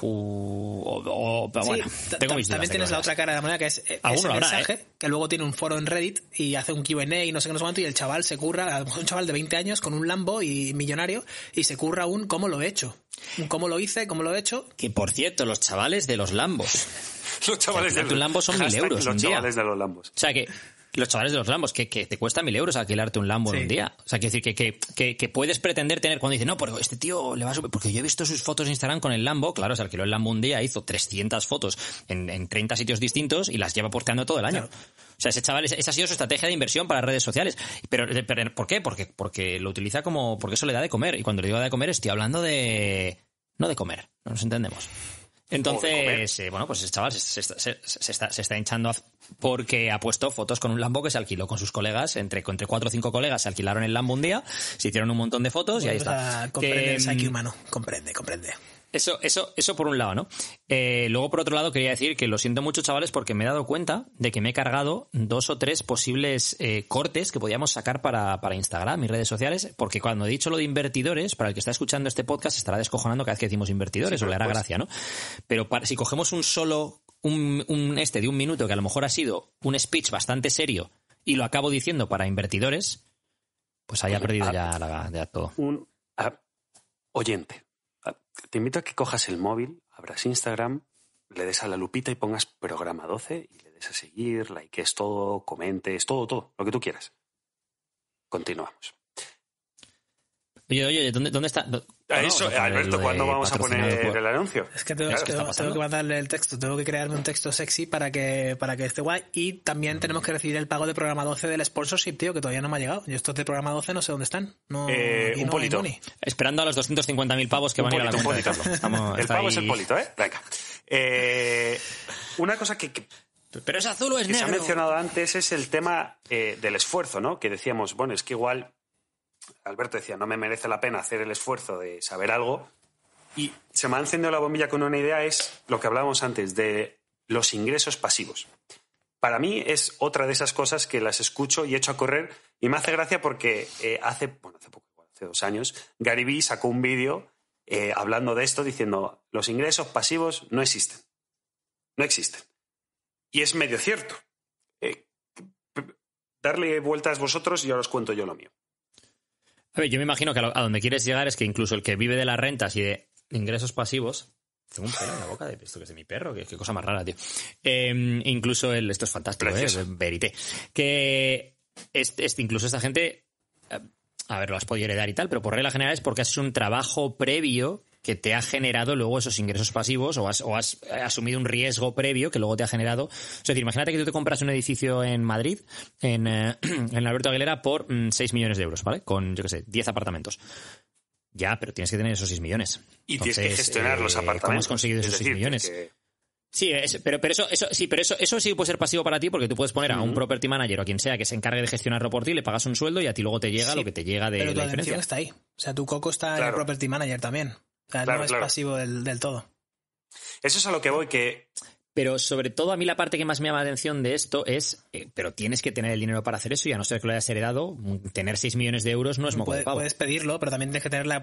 o, pero bueno, tengo mis También eh, tienes la otra cara de la moneda que es el eh, ¿eh? mensaje, que luego tiene un foro en Reddit y hace un QA y no sé qué, nos sé cuánto, y el chaval se curra, un chaval de 20 años con un Lambo y millonario, y se curra un cómo lo he hecho, cómo lo hice, cómo lo he hecho. Que por cierto, los chavales de los Lambos. [LAUGHS] los chavales de los Lambos son mil euros. Los chavales de los Lambos. O sea que los chavales de los Lambos, que, te cuesta mil euros alquilarte un Lambo en un día. O sea, quiero decir que, que, que, puedes pretender tener cuando dice no, pero este tío le va a subir. Porque yo he visto sus fotos en Instagram con el Lambo. Claro, se alquiló el Lambo un día, hizo 300 fotos en, en 30 sitios distintos y las lleva posteando todo el año. O sea, ese chaval, esa ha sido su estrategia de inversión para redes sociales. Eh, pero, ¿por qué? Porque, porque lo utiliza como. Porque eso le da de comer. Y cuando le digo de comer, estoy hablando de. No de comer. No nos entendemos. Entonces, eh, bueno, pues el chaval se, está, se está hinchando porque ha puesto fotos con un Lambo que se alquiló con sus colegas, entre, entre cuatro o cinco colegas se alquilaron el Lambo un día, se hicieron un montón de fotos y ahí está. Pues comprende que, mm, humano, comprende, comprende. Eso, eso, eso por un lado, ¿no? Eh, luego, por otro lado, quería decir que lo siento mucho, chavales, porque me he dado cuenta de que me he cargado dos o tres posibles eh, cortes que podíamos sacar para, para Instagram mis redes sociales, porque cuando he dicho lo de invertidores, para el que está escuchando este podcast estará descojonando cada vez que decimos invertidores, o le hará pues. gracia, ¿no? Pero si cogemos un solo, un, este de un minuto, que a lo mejor ha sido un speech bastante serio, y lo acabo diciendo para invertidores, pues haya perdido ya, la, ya todo. Un oyente. Ah, te invito a que cojas el móvil, abras Instagram, le des a la lupita y pongas programa 12 y le des a seguir, likees todo, comentes, todo, todo, lo que tú quieras. Continuamos. Oye, oye, ¿dónde, dónde está? Eso, pues, Alberto, ¿cuándo eh, vamos a poner el anuncio? Es que, tengo, que mandarle el texto, tengo que crearme un texto sexy para que, para que esté guay. Y también tenemos que recibir el pago de programa 12 del sponsorship, tío, que todavía no me ha llegado. Yo estos de programa 12 no sé dónde están. Eh, un polito. Esperando a los 250.000 pavos que van a ir a la cuenta. el pavo es el polito, ¿eh? Venga. Eh, una cosa que, pero es azul o es que Se ha mencionado antes es el tema del esfuerzo, ¿no? Que decíamos, bueno, es que igual Alberto decía, no me merece la pena hacer el esfuerzo de saber algo. Y se me ha encendido la bombilla con una idea, es lo que hablábamos antes, de los ingresos pasivos. Para mí es otra de esas cosas que las escucho y echo a correr y me hace gracia porque eh, hace, hace dos años, Gary Vee sacó un vídeo eh, hablando de esto diciendo, los ingresos pasivos no existen. No existen. Y es medio cierto. Eh, darle vueltas vosotros y ahora os cuento yo lo mío. A ver, yo me imagino que a, donde quieres llegar es que incluso el que vive de las rentas y de ingresos pasivos. Tengo un pelo en la boca de esto que es de mi perro, qué cosa más rara, tío. Em, incluso el. Esto es fantástico, ¿eh? Verité. Que incluso esta gente. Eh, a ver, lo has podido heredar y tal, pero por regla general es porque haces un trabajo previo que te ha generado luego esos ingresos pasivos o has, o has eh, asumido un riesgo previo que luego te ha generado. Es decir, imagínate que tú te compras un edificio en Madrid, en, eh, [CLEARS THROAT] en Alberto Aguilera, por 6 mm, millones de euros, ¿vale? Con, yo qué sé, 10 apartamentos. Ya, pero tienes que tener esos 6 millones. Y tienes que gestionar los apartamentos. Eh, ¿Cómo has conseguido esos 6 millones? Sí, pero, pero eso, sí, pero eso, eso sí puede ser pasivo para ti porque tú puedes poner a un property manager o a quien sea que se encargue de gestionarlo por ti, le pagas un sueldo y a ti luego te llega lo que te llega de pero la diferencia. está ahí. O sea, tu coco está en el property manager también no es pasivo del, todo. Eso es a lo que voy, que pero sobre todo a mí la parte que más me llama la atención de esto es, eh, pero tienes que tener el dinero para hacer eso y a no ser que lo hayas heredado, mm, tener 6 millones de euros no es muy Puedes pedirlo, pero también tienes que tener la,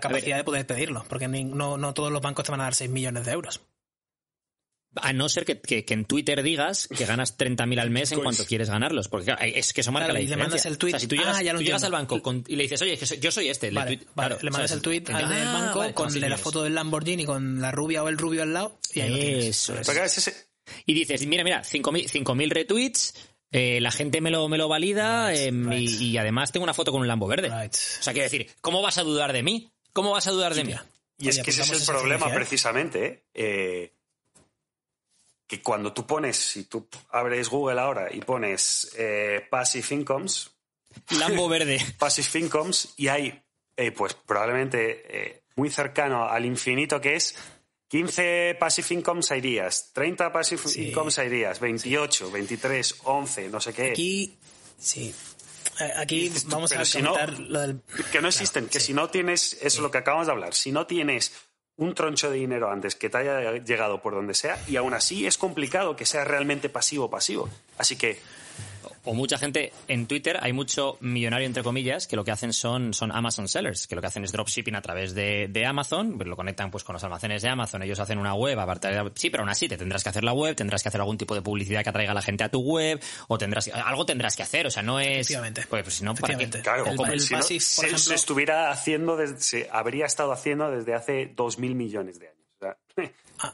capacidad de poder pedirlo, porque no, no todos los bancos te van a dar 6 millones de euros. A no ser que, en Twitter digas que ganas 30.000 al mes en pues cuanto quieres ganarlos. Porque es que eso marca la diferencia. Y le mandas el tweet. O sea, si tú ah, llegas, al banco y le dices, oye, yo soy este. le, mandas el tweet al ah, banco con la foto del Lamborghini con la rubia o el rubio al lado. Y ahí eso es. Y dices, mira, mira, 5.000 retweets, eh, la gente me lo, me lo valida em, Y, además tengo una foto con un Lambo verde. O sea, quiero decir, ¿cómo vas a dudar de mí? ¿Cómo vas a dudar de mí? Y, es que ese pues es el problema precisamente, ¿eh? eh que cuando tú pones, si tú abres Google ahora y pones eh, Passive Incomes, Lambo [LAUGHS] verde. Passive Incomes, y hay, eh, pues probablemente eh, muy cercano al infinito que es 15 Passive Incomes hay días, 30 Passive Incomes hay días, 28, 23, 11, no sé qué. Aquí, sí. Aquí vamos a contar lo del... Que no existen, que si no tienes, eso es lo que acabamos de hablar, si no tienes un troncho de dinero antes que te haya llegado por donde sea y aún así es complicado que sea realmente pasivo pasivo. Así que o mucha gente en Twitter, hay mucho millonario entre comillas que lo que hacen son, son Amazon sellers, que lo que hacen es dropshipping a través de, de Amazon, pues lo conectan pues con los almacenes de Amazon, ellos hacen una web, aparte, sí, pero aún así te tendrás que hacer la web, tendrás que hacer algún tipo de publicidad que atraiga a la gente a tu web, o tendrás, algo tendrás que hacer, o sea, no es... Pues, pues si no, ¿para Claro, el, se estuviera haciendo, se habría estado haciendo desde hace dos mil millones de años.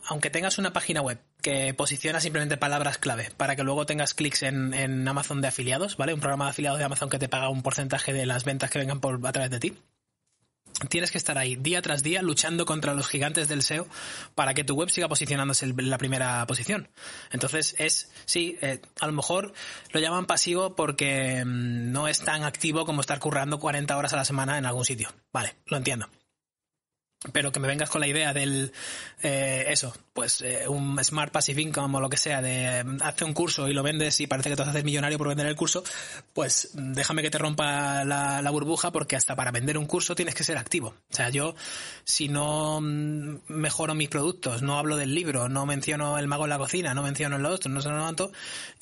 Aunque tengas una página web que posiciona simplemente palabras clave para que luego tengas clics en, Amazon de afiliados, ¿vale? Un programa de afiliados de Amazon que te paga un porcentaje de las ventas que vengan por, a través de ti. Tienes que estar ahí día tras día luchando contra los gigantes del SEO para que tu web siga posicionándose en la primera posición. Entonces es, sí, eh, a lo mejor lo llaman pasivo porque mm, no es tan activo como estar currando 40 horas a la semana en algún sitio. Vale, lo entiendo. Pero que me vengas con la idea del eh, eso, pues eh, un Smart Passive Income o lo que sea, de hace un curso y lo vendes y parece que te haces millonario por vender el curso, pues déjame que te rompa la, burbuja porque hasta para vender un curso tienes que ser activo. O sea, yo si no mm, mejoro mis productos, no hablo del libro, no menciono el mago en la cocina, no menciono el otro, no sé tanto,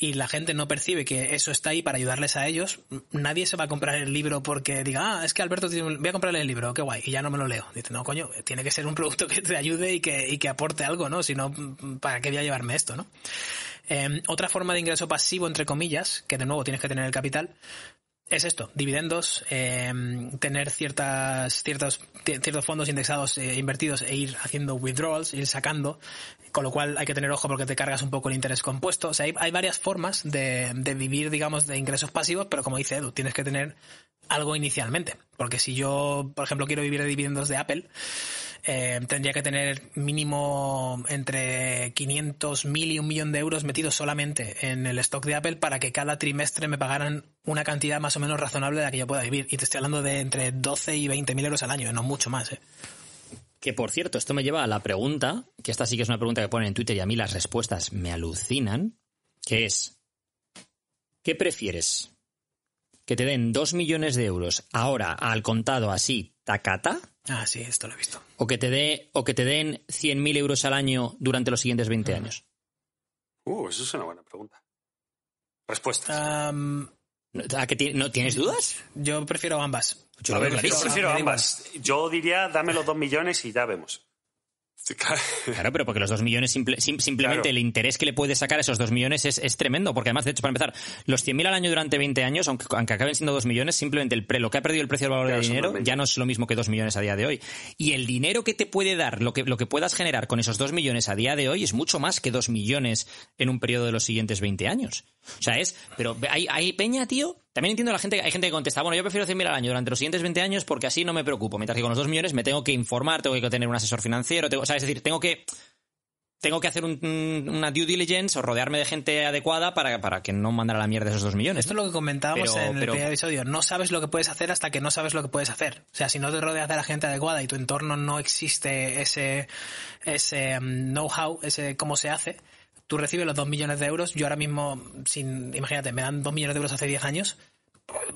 y la gente no percibe que eso está ahí para ayudarles a ellos, nadie se va a comprar el libro porque diga, ah, es que Alberto, voy a comprarle el libro, qué guay, y ya no me lo leo. Dice, no, coño, tiene que ser un producto que te ayude y que aporte algo, ¿no? sino no, ¿para qué voy a llevarme esto, no? Em, otra forma de ingreso pasivo, entre comillas, que de nuevo tienes que tener el capital, es esto, dividendos, em, tener ciertas, ciertos, ciertos fondos indexados e invertidos e ir haciendo withdrawals, ir sacando, con lo cual hay que tener ojo porque te cargas un poco el interés compuesto. O sea, hay, varias formas de, de, vivir, digamos, de ingresos pasivos, pero como dice Edu, tienes que tener algo inicialmente. Porque si yo, por ejemplo, quiero vivir de dividendos de Apple, eh, tendría que tener mínimo entre 500.000 y un millón de euros metidos solamente en el stock de Apple para que cada trimestre me pagaran una cantidad más o menos razonable de la que yo pueda vivir. Y te estoy hablando de entre 12 y 20.000 euros al año, no mucho más. ¿eh? Que por cierto, esto me lleva a la pregunta, que esta sí que es una pregunta que ponen en Twitter y a mí las respuestas me alucinan, que es, ¿qué prefieres? ¿Que te den 2 millones de euros ahora al contado así, tacata? Ah, sí, esto lo he visto. O que te, dé, o que te den 100.000 euros al año durante los siguientes 20 ah. años. Uh, eso es una buena pregunta. Respuesta. ¿No tienes dudas? Yo prefiero ambas. Pues yo, a ver, yo prefiero ambas. Yo diría, dame los 2 millones y ya vemos claro. pero porque los dos millones, simplemente el interés que le puede sacar a esos dos millones es, tremendo, porque además, de hecho, para empezar, los 100.000 al año durante 20 años, aunque, aunque acaben siendo dos millones, simplemente el pre, lo que ha perdido el precio del valor de dinero ya no es lo mismo que dos millones a día de hoy. Y el dinero que te puede dar, lo que, lo que puedas generar con esos dos millones a día de hoy es mucho más que dos millones en un periodo de los siguientes 20 años. O sea, es, pero hay, hay peña, tío, también entiendo la gente, hay gente que contesta, bueno, yo prefiero 100.000 al año durante los siguientes 20 años porque así no me preocupo, mientras que con los 2 millones me tengo que informar, tengo que tener un asesor financiero, tengo, o es decir, tengo que tengo que hacer una due diligence o rodearme de gente adecuada para, para que no mandara la mierda esos 2 millones. Esto es lo que comentábamos en el primer episodio. No sabes lo que puedes hacer hasta que no sabes lo que puedes hacer. O sea, si no te rodeas de la gente adecuada y tu entorno no existe ese, ese mm, know-how, ese cómo se hace, tú recibes los 2 millones de euros. Yo ahora mismo, sin, imagínate, me dan 2 millones de euros hace 10 años.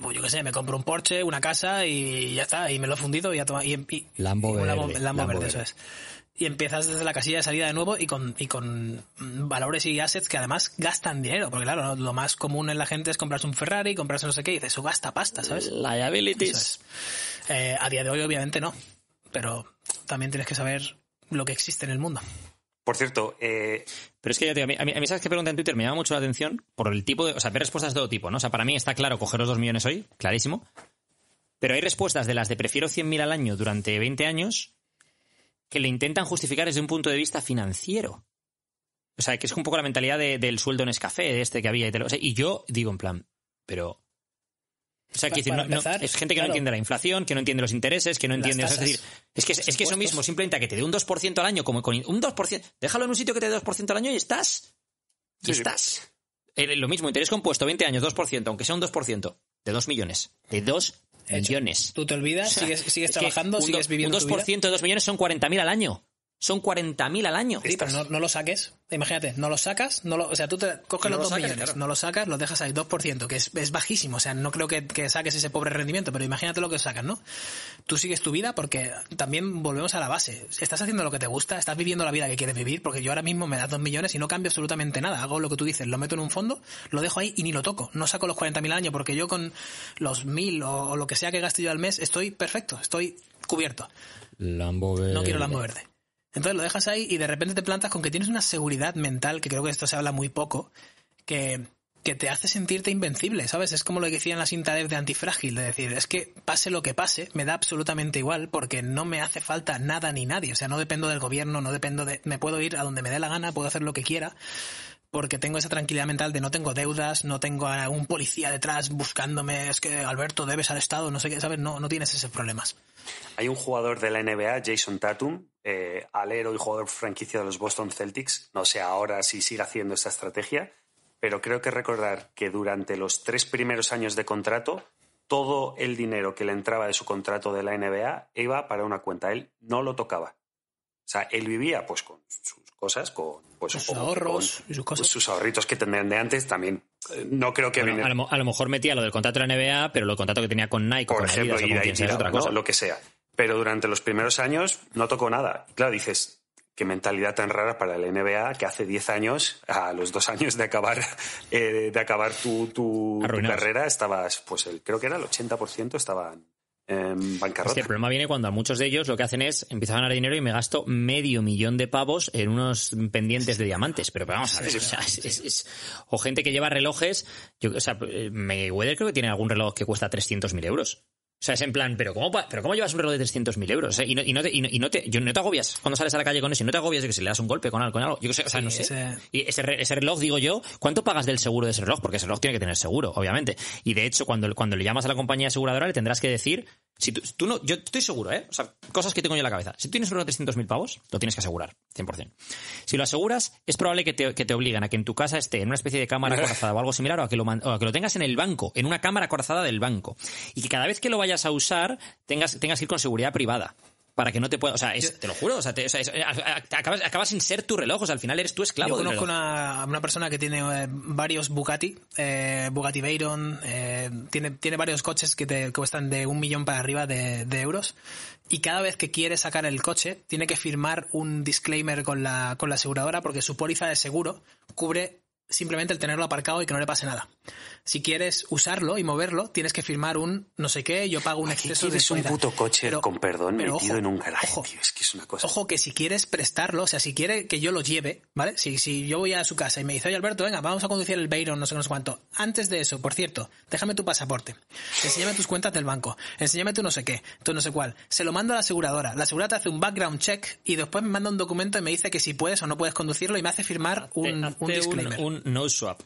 Pues yo qué sé, me compro un Porsche, una casa y ya está, y me lo he fundido y ya toma, y, em, Lambo, verde, Lambo, verde, eso es. Y empiezas desde la casilla de salida de nuevo y con, valores y assets que además gastan dinero, porque claro, lo más común en la gente es comprarse un Ferrari, comprarse no sé qué, y eso gasta pasta, ¿sabes? Liabilities. Eh, a día de hoy obviamente no, pero también tienes que saber lo que existe en el mundo. Por cierto, eh, Pero es que ya te, a, mí, a mí, ¿sabes qué pregunta en Twitter? Me llama mucho la atención por el tipo de. O sea, hay respuestas de todo tipo, ¿no? O sea, para mí está claro coger los dos millones hoy, clarísimo. Pero hay respuestas de las de prefiero 100.000 al año durante 20 años que le intentan justificar desde un punto de vista financiero. O sea, que es un poco la mentalidad del sueldo en escafé, de este que había y te o sea, Y yo digo en plan, pero es gente que no entiende la inflación, que no entiende los intereses, que no entiende. es decir, es que, es que eso mismo, simplemente a que te dé un 2% al año, como con un 2%, déjalo en un sitio que te dé 2% al año y estás. estás. Eh, lo mismo, interés compuesto, 20 años, 2%, aunque sea un 2%, de 2 millones. De 2 millones. Tú te olvidas, sigues, trabajando, sigues viviendo. Un 2% de 2 millones son 40.000 al año son 40.000 al año. Sí, pero no, lo saques. Imagínate, no lo sacas, no lo, o sea, tú te coges los 2 millones, no lo sacas, los dejas ahí 2%, que es, bajísimo, o sea, no creo que, saques ese pobre rendimiento, pero imagínate lo que sacas, ¿no? Tú sigues tu vida porque también volvemos a la base. Estás haciendo lo que te gusta, estás viviendo la vida que quieres vivir, porque yo ahora mismo me das 2 millones y no cambio absolutamente nada. Hago lo que tú dices, lo meto en un fondo, lo dejo ahí y ni lo toco. No saco los 40.000 al año porque yo con los 1.000 o, lo que sea que gaste yo al mes estoy perfecto, estoy cubierto. No quiero Lambo verde. Entonces lo dejas ahí y de repente te plantas con que tienes una seguridad mental, que creo que esto se habla muy poco, que, te hace sentirte invencible, ¿sabes? Es como lo que decía en la cinta de antifrágil, de decir, es que pase lo que pase, me da absolutamente igual porque no me hace falta nada ni nadie, o sea, no dependo del gobierno, no dependo de... Me puedo ir a donde me dé la gana, puedo hacer lo que quiera, porque tengo esa tranquilidad mental de no tengo deudas, no tengo a un policía detrás buscándome, es que Alberto debes al Estado, no sé qué, ¿sabes? No, no tienes esos problemas. Hay un jugador de la NBA, Jason Tatum, eh, alero y jugador franquicia de los Boston Celtics. No sé ahora si sigue haciendo esta estrategia, pero creo que recordar que durante los tres primeros años de contrato, todo el dinero que le entraba de su contrato de la NBA iba para una cuenta. Él no lo tocaba. O sea, él vivía pues con sus cosas, con pues, sus ahorros sus, cosas. Pues, ahorritos que tenían de antes también. Eh, no creo que a, lo, mejor metía lo del contrato de la NBA, pero lo contrato que tenía con Nike, otra cosa. lo que sea. Pero durante los primeros años no tocó nada. claro, dices, qué mentalidad tan rara para la NBA que hace 10 años, a los dos años de acabar, eh, de acabar tu, carrera, estabas, pues creo que era el 80% estaban en bancarrota. el problema viene cuando a muchos de ellos lo que hacen es empiezo a ganar dinero y me gasto medio millón de pavos en unos pendientes de diamantes. Pero, vamos a ver, o, gente que lleva relojes. Yo, o sea, eh, Mayweather creo que tiene algún reloj que cuesta 300.000 euros. O sea, es en plan, ¿pero cómo, pero cómo llevas un reloj de 300.000 euros? Eh? Y, no, te, yo, no agobias cuando sales a la calle con eso. Y no te agobias de que si le das un golpe con algo. Con algo. Yo, o sea, no sé. Y ese, reloj, digo yo, ¿cuánto pagas del seguro de ese reloj? Porque ese reloj tiene que tener seguro, obviamente. Y de hecho, cuando, cuando le llamas a la compañía aseguradora, le tendrás que decir si tú, no, yo estoy seguro, ¿eh? sea, cosas que tengo yo en la cabeza. Si tú tienes unos 300.000 pavos, lo tienes que asegurar, 100%. Si lo aseguras, es probable que te, que obligan a que en tu casa esté en una especie de cámara acorazada o algo similar, o a, que lo, tengas en el banco, en una cámara acorazada del banco. Y que cada vez que lo vayas a usar, tengas, tengas que ir con seguridad privada para que no te pueda, o sea, te lo juro, o sea, eh, acabas, sin ser tu reloj, o sea, al final eres tu esclavo. Yo conozco una, una, persona que tiene eh, varios Bugatti, eh, Bugatti Veyron, eh, tiene, tiene varios coches que te cuestan de un millón para arriba de, de, euros, y cada vez que quiere sacar el coche, tiene que firmar un disclaimer con la, con la aseguradora porque su póliza de seguro cubre simplemente el tenerlo aparcado y que no le pase nada. Si quieres usarlo y moverlo, tienes que firmar un no sé qué, yo pago un exceso de un puto coche con perdón metido en un garaje, ojo, es que es una cosa. Ojo que si quieres prestarlo, o sea, si quiere que yo lo lleve, ¿vale? Si, yo voy a su casa y me dice, "Oye, Alberto, venga, vamos a conducir el Bayron, no sé no sé cuánto." Antes de eso, por cierto, déjame tu pasaporte. Enséñame tus cuentas del banco. Enséñame tu no sé qué, tu no sé cuál. Se lo mando a la aseguradora. La aseguradora te hace un background check y después me manda un documento y me dice que si puedes o no puedes conducirlo y me hace firmar un, no swap.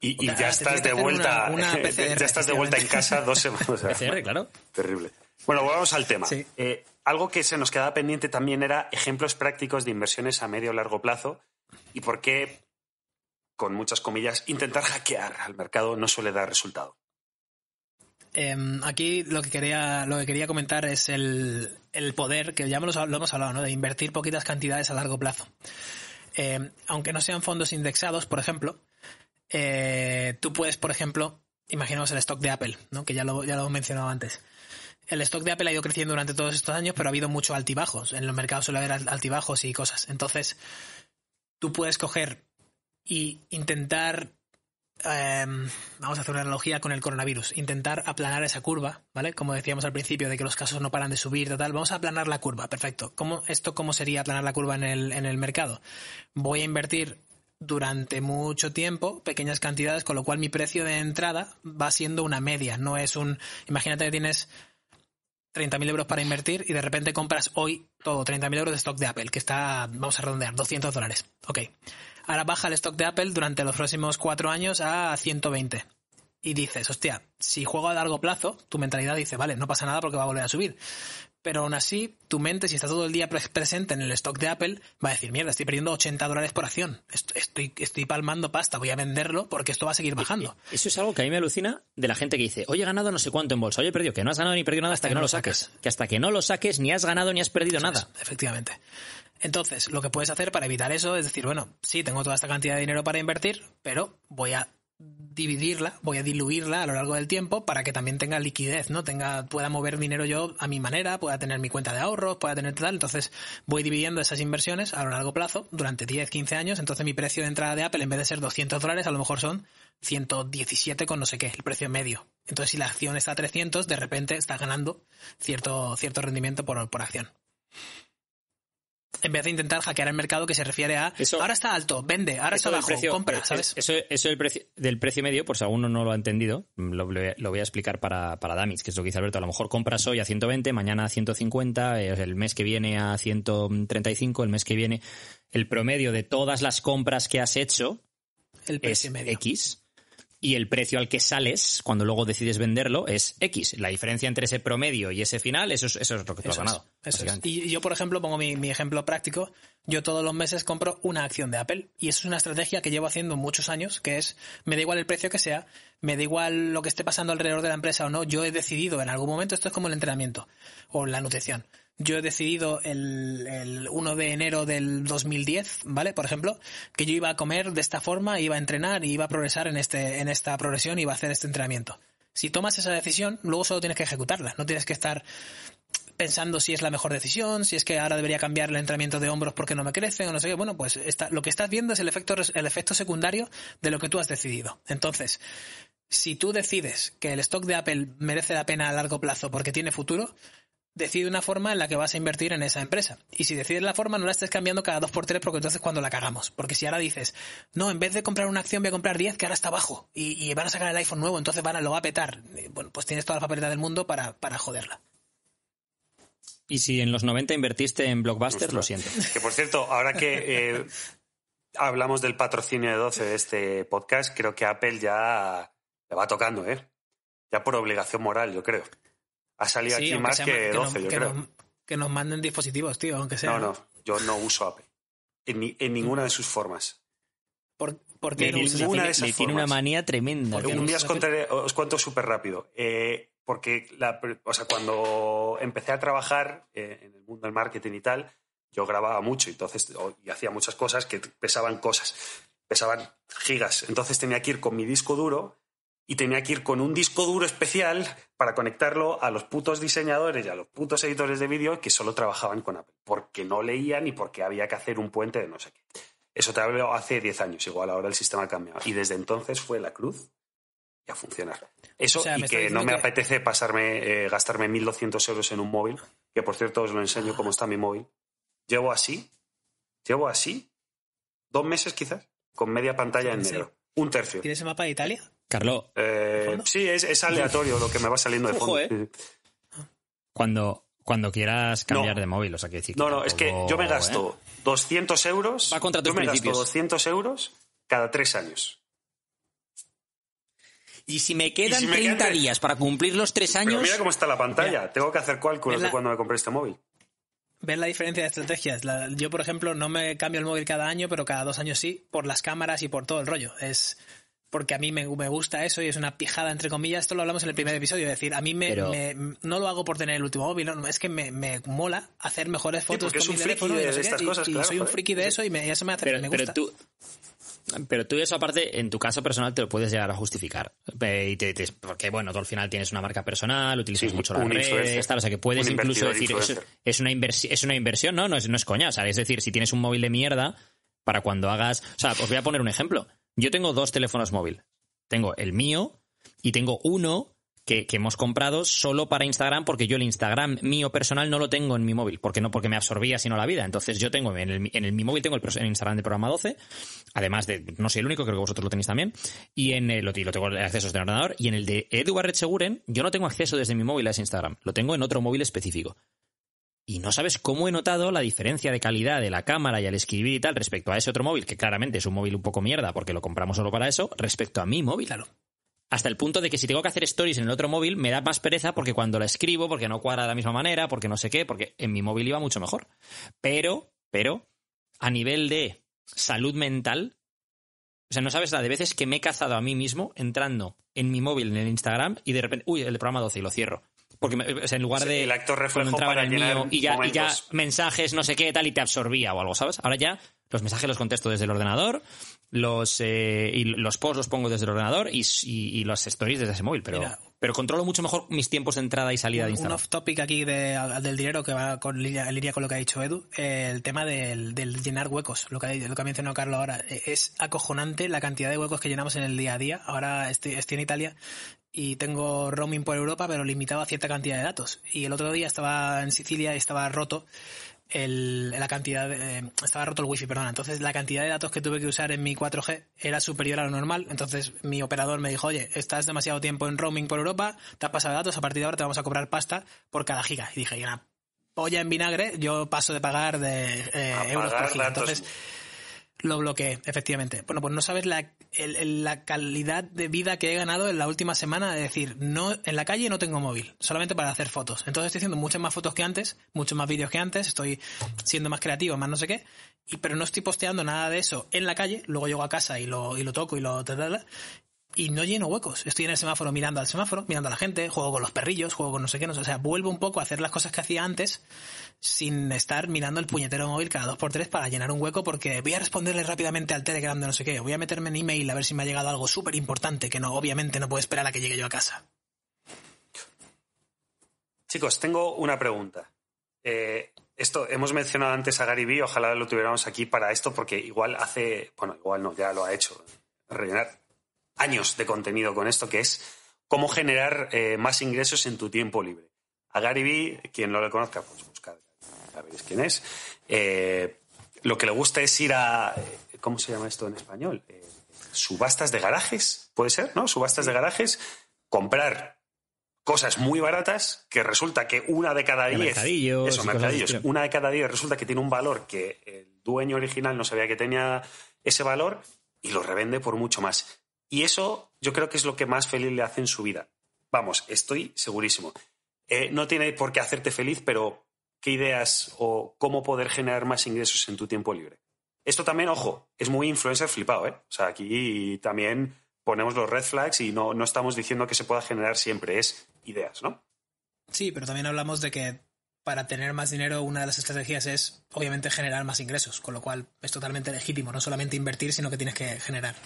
Y, ya ah, estás de vuelta. [LAUGHS] ya estás de vuelta en casa dos semanas. [LAUGHS] claro. Terrible. Bueno, volvamos al tema. Eh, algo que se nos quedaba pendiente también era ejemplos prácticos de inversiones a medio o largo plazo y por qué, con muchas comillas, intentar hackear al mercado no suele dar resultado. Em, aquí lo que quería, lo que quería comentar es el, poder, que ya lo, lo, hemos hablado, ¿no? De invertir poquitas cantidades a largo plazo. Eh, aunque no sean fondos indexados, por ejemplo, eh, tú puedes, por ejemplo, imaginemos el stock de Apple, ¿no? que ya lo, ya lo he mencionado antes. El stock de Apple ha ido creciendo durante todos estos años, pero ha habido mucho altibajos. En los mercados suele haber altibajos y cosas. Entonces, tú puedes coger y intentar Em, vamos a hacer una analogía con el coronavirus, intentar aplanar esa curva, ¿vale? Como decíamos al principio de que los casos no paran de subir, tal, vamos a aplanar la curva, perfecto. ¿Cómo, ¿Esto cómo sería aplanar la curva en el, en el mercado? Voy a invertir durante mucho tiempo pequeñas cantidades, con lo cual mi precio de entrada va siendo una media, no es un... Imagínate que tienes 30.000 euros para invertir y de repente compras hoy todo, 30.000 euros de stock de Apple, que está, vamos a redondear, 200 dólares. Ok ahora baja el stock de Apple durante los próximos cuatro años a 120. Y dices, hostia, si juego a largo plazo, tu mentalidad dice, vale, no pasa nada porque va a volver a subir. Pero aún así, tu mente, si está todo el día presente en el stock de Apple, va a decir, mierda, estoy perdiendo 80 dólares por acción. Estoy, estoy palmando pasta, voy a venderlo porque esto va a seguir bajando. Eso es algo que a mí me alucina de la gente que dice, oye, he ganado no sé cuánto en bolsa, oye, he perdido, que no has ganado ni perdido nada hasta, que, no lo saques. Que hasta que no lo saques, ni has ganado ni has perdido nada. efectivamente. Entonces, lo que puedes hacer para evitar eso es decir, bueno, sí, tengo toda esta cantidad de dinero para invertir, pero voy a dividirla, voy a diluirla a lo largo del tiempo para que también tenga liquidez, ¿no? Tenga, pueda mover dinero yo a mi manera, pueda tener mi cuenta de ahorros, pueda tener tal. Entonces voy dividiendo esas inversiones a lo largo plazo durante 10, 15 años. Entonces mi precio de entrada de Apple en vez de ser 200 dólares, a lo mejor son 117 con no sé qué, el precio medio. Entonces si la acción está a 300, de repente está ganando cierto, cierto rendimiento por, por acción en vez de intentar hackear el mercado que se refiere a ahora está alto, vende, ahora está bajo, compra, ¿sabes? Eso, del, precio, medio, por si alguno no lo ha entendido, lo, voy a explicar para, para que es lo que dice Alberto. A lo mejor compras hoy a 120, mañana a 150, eh, el mes que viene a 135, el mes que viene. El promedio de todas las compras que has hecho el precio y el precio al que sales cuando luego decides venderlo es X. La diferencia entre ese promedio y ese final, eso es, eso es lo que te has ganado. Y yo, por ejemplo, pongo mi, mi, ejemplo práctico. Yo todos los meses compro una acción de Apple y eso es una estrategia que llevo haciendo muchos años, que es, me da igual el precio que sea, me da igual lo que esté pasando alrededor de la empresa o no, yo he decidido en algún momento, esto es como el entrenamiento o la nutrición. Yo he decidido el, el 1 de enero del 2010, ¿vale? Por ejemplo, que yo iba a comer de esta forma, iba a entrenar y iba a progresar en, este, en esta progresión y iba a hacer este entrenamiento. Si tomas esa decisión, luego solo tienes que ejecutarla, no tienes que estar pensando si es la mejor decisión, si es que ahora debería cambiar el entrenamiento de hombros porque no me crecen o no sé qué. Bueno, pues está, lo que estás viendo es el efecto, el efecto secundario de lo que tú has decidido. Entonces, si tú decides que el stock de Apple merece la pena a largo plazo porque tiene futuro, decide una forma en la que vas a invertir en esa empresa. Y si decides la forma, no la estés cambiando cada dos por tres, porque entonces cuando la cagamos. Porque si ahora dices, no, en vez de comprar una acción voy a comprar 10, que ahora está abajo y, van a sacar el iPhone nuevo, entonces van a, lo va a petar. Eh, bueno, pues tienes toda la papeleta del mundo para, joderla. Y si en los 90 invertiste en Blockbuster, lo siento. [LAUGHS] Que por cierto, ahora que eh, hablamos del patrocinio de 12 de este podcast, creo que Apple ya le va tocando, ¿eh? Ya por obligación moral, yo creo. Ha salido aquí más que, 12, yo creo. que nos manden dispositivos, tío, aunque sea. No, no, yo no uso Apple. En, ninguna de sus formas. ¿Por, ninguna de esas tiene una manía tremenda. Un día os, cuento súper rápido. Eh, porque cuando empecé a trabajar eh, en el mundo del marketing y tal, yo grababa mucho entonces, y hacía muchas cosas que pesaban cosas, pesaban gigas. Entonces tenía que ir con mi disco duro y tenía que ir con un disco duro especial para conectarlo a los putos diseñadores y a los putos editores de vídeo que solo trabajaban con Apple, porque no leían y porque había que hacer un puente de no sé qué. Eso te hablo hace 10 años, igual ahora el sistema ha cambiado. Y desde entonces fue la cruz y a funcionar. Eso y que no me apetece pasarme, eh, gastarme 1.200 euros en un móvil, que por cierto os lo enseño cómo está mi móvil. Llevo así, llevo así, dos meses quizás, con media pantalla en negro. Un tercio. ¿Tienes el mapa de Italia? Carlos. Eh, sí, es, aleatorio lo que me va saliendo de fondo. Eh. Cuando, cuando quieras cambiar de móvil, o sea, que decir. No, no, es que yo me gasto 200 ¿eh? euros. Va contra yo me gasto 200 euros cada tres años. Y si me quedan 30 días para cumplir los tres años. mira cómo está la pantalla. Tengo que hacer cálculos de cuando me compré este móvil. ¿Ves la diferencia de estrategias? yo, por ejemplo, no me cambio el móvil cada año, pero cada dos años sí, por las cámaras y por todo el rollo. Es porque a mí me, gusta eso y es una pijada, entre comillas. Esto lo hablamos en el primer episodio. Es decir, a mí me, no lo hago por tener el último móvil, no, es que me, mola hacer mejores fotos con mi teléfono y, estas cosas, soy un friki de eso y, me, eso me hace pero, me Pero tú... Pero tú eso aparte, en tu caso personal, te lo puedes llegar a justificar. porque, bueno, tú al final tienes una marca personal, utilizas mucho la redes, o sea que puedes incluso decir, es, es, una es una inversión, ¿no? No es, no es coña, o sea, es decir, si tienes un móvil de mierda, para cuando hagas... O sea, os voy a poner un ejemplo. Yo tengo dos teléfonos móviles. Tengo el mío y tengo uno que, hemos comprado solo para Instagram porque yo el Instagram mío personal no lo tengo en mi móvil, porque no porque me absorbía sino la vida. Entonces yo tengo en, el, mi móvil tengo el, Instagram de programa 12, además de, no soy el único, creo que vosotros lo tenéis también, y en el, lo, tengo accesos de ordenador, y en el de Edu Seguren yo no tengo acceso desde mi móvil a ese Instagram, lo tengo en otro móvil específico y no sabes cómo he notado la diferencia de calidad de la cámara y al escribir y tal respecto a ese otro móvil, que claramente es un móvil un poco mierda porque lo compramos solo para eso, respecto a mi móvil, claro. Hasta el punto de que si tengo que hacer stories en el otro móvil me da más pereza porque cuando la escribo, porque no cuadra de la misma manera, porque no sé qué, porque en mi móvil iba mucho mejor. Pero, pero, a nivel de salud mental, o sea, no sabes la de veces que me he cazado a mí mismo entrando en mi móvil, en el Instagram, y de repente, uy, el programa 12 y lo cierro porque en lugar de. El actor reflejo el y, ya, mensajes, no sé qué, tal, y te absorbía o algo, ¿sabes? Ahora ya los mensajes los contesto desde el ordenador, los, eh, los posts los pongo desde el ordenador y, y, stories desde ese móvil, pero. pero controlo mucho mejor mis tiempos de entrada y salida de Instagram. Un off topic aquí del dinero que va con línea, con lo que ha dicho Edu, el tema del, llenar huecos, lo que, ha, lo que mencionado Carlos ahora. E, es acojonante la cantidad de huecos que llenamos en el día a día. Ahora estoy, estoy en Italia y tengo roaming por Europa, pero limitado a cierta cantidad de datos. Y el otro día estaba en Sicilia y estaba roto el, la cantidad eh, estaba roto el wifi, perdón. Entonces la cantidad de datos que tuve que usar en mi 4G era superior a lo normal. Entonces mi operador me dijo, oye, estás demasiado tiempo en roaming por Europa, te has pasado datos, a partir de ahora te vamos a cobrar pasta por cada giga. Y dije, y una polla en vinagre, yo paso de pagar de eh, euros por giga. Entonces, lo bloqueé, efectivamente. Bueno, pues no sabes la, calidad de vida que he ganado en la última semana. Es decir, no, en la calle no tengo móvil, solamente para hacer fotos. Entonces estoy haciendo muchas más fotos que antes, muchos más vídeos que antes, estoy siendo más creativo, más no sé qué, y, pero no estoy posteando nada de eso en la calle. Luego llego a casa y lo, y lo toco y lo y no lleno huecos. Estoy en el semáforo mirando al semáforo, mirando a la gente, juego con los perrillos, juego con no sé qué, no O sea, vuelvo un poco a hacer las cosas que hacía antes sin estar mirando el puñetero móvil cada dos por tres para llenar un hueco porque voy a responderle rápidamente al Telegram de no sé qué, voy a meterme en email a ver si me ha llegado algo súper importante que no, obviamente no puedo esperar a que llegue yo a casa. Chicos, tengo una pregunta. Eh, esto hemos mencionado antes a Gary ojalá lo tuviéramos aquí para esto porque igual hace, bueno, igual no, ya lo ha hecho, rellenar años de contenido con esto, que es cómo generar eh, más ingresos en tu tiempo libre. A Gary quien no le conozca, pues buscad, ¿Sabéis quién es. Eh, lo que le gusta es ir a. Eh, ¿Cómo se llama esto en español? subastas de garajes, puede ser, ¿no? Subastas de garajes, comprar cosas muy baratas que resulta que una de cada diez. Mercadillos. Eso, mercadillos. Una de cada diez resulta que tiene un valor que el dueño original no sabía que tenía ese valor y lo revende por mucho más. Y eso yo creo que es lo que más feliz le hace en su vida. Vamos, estoy segurísimo. Eh, no tiene por qué hacerte feliz, pero ¿qué ideas o cómo poder generar más ingresos en tu tiempo libre? Esto también, ojo, es muy influencer flipado, ¿eh? O sea, aquí también ponemos los red flags y no, no estamos diciendo que se pueda generar siempre, es ideas, ¿no? Sí, pero también hablamos de que para tener más dinero una de las estrategias es obviamente generar más ingresos, con lo cual es totalmente legítimo, no solamente invertir, sino que tienes que generar.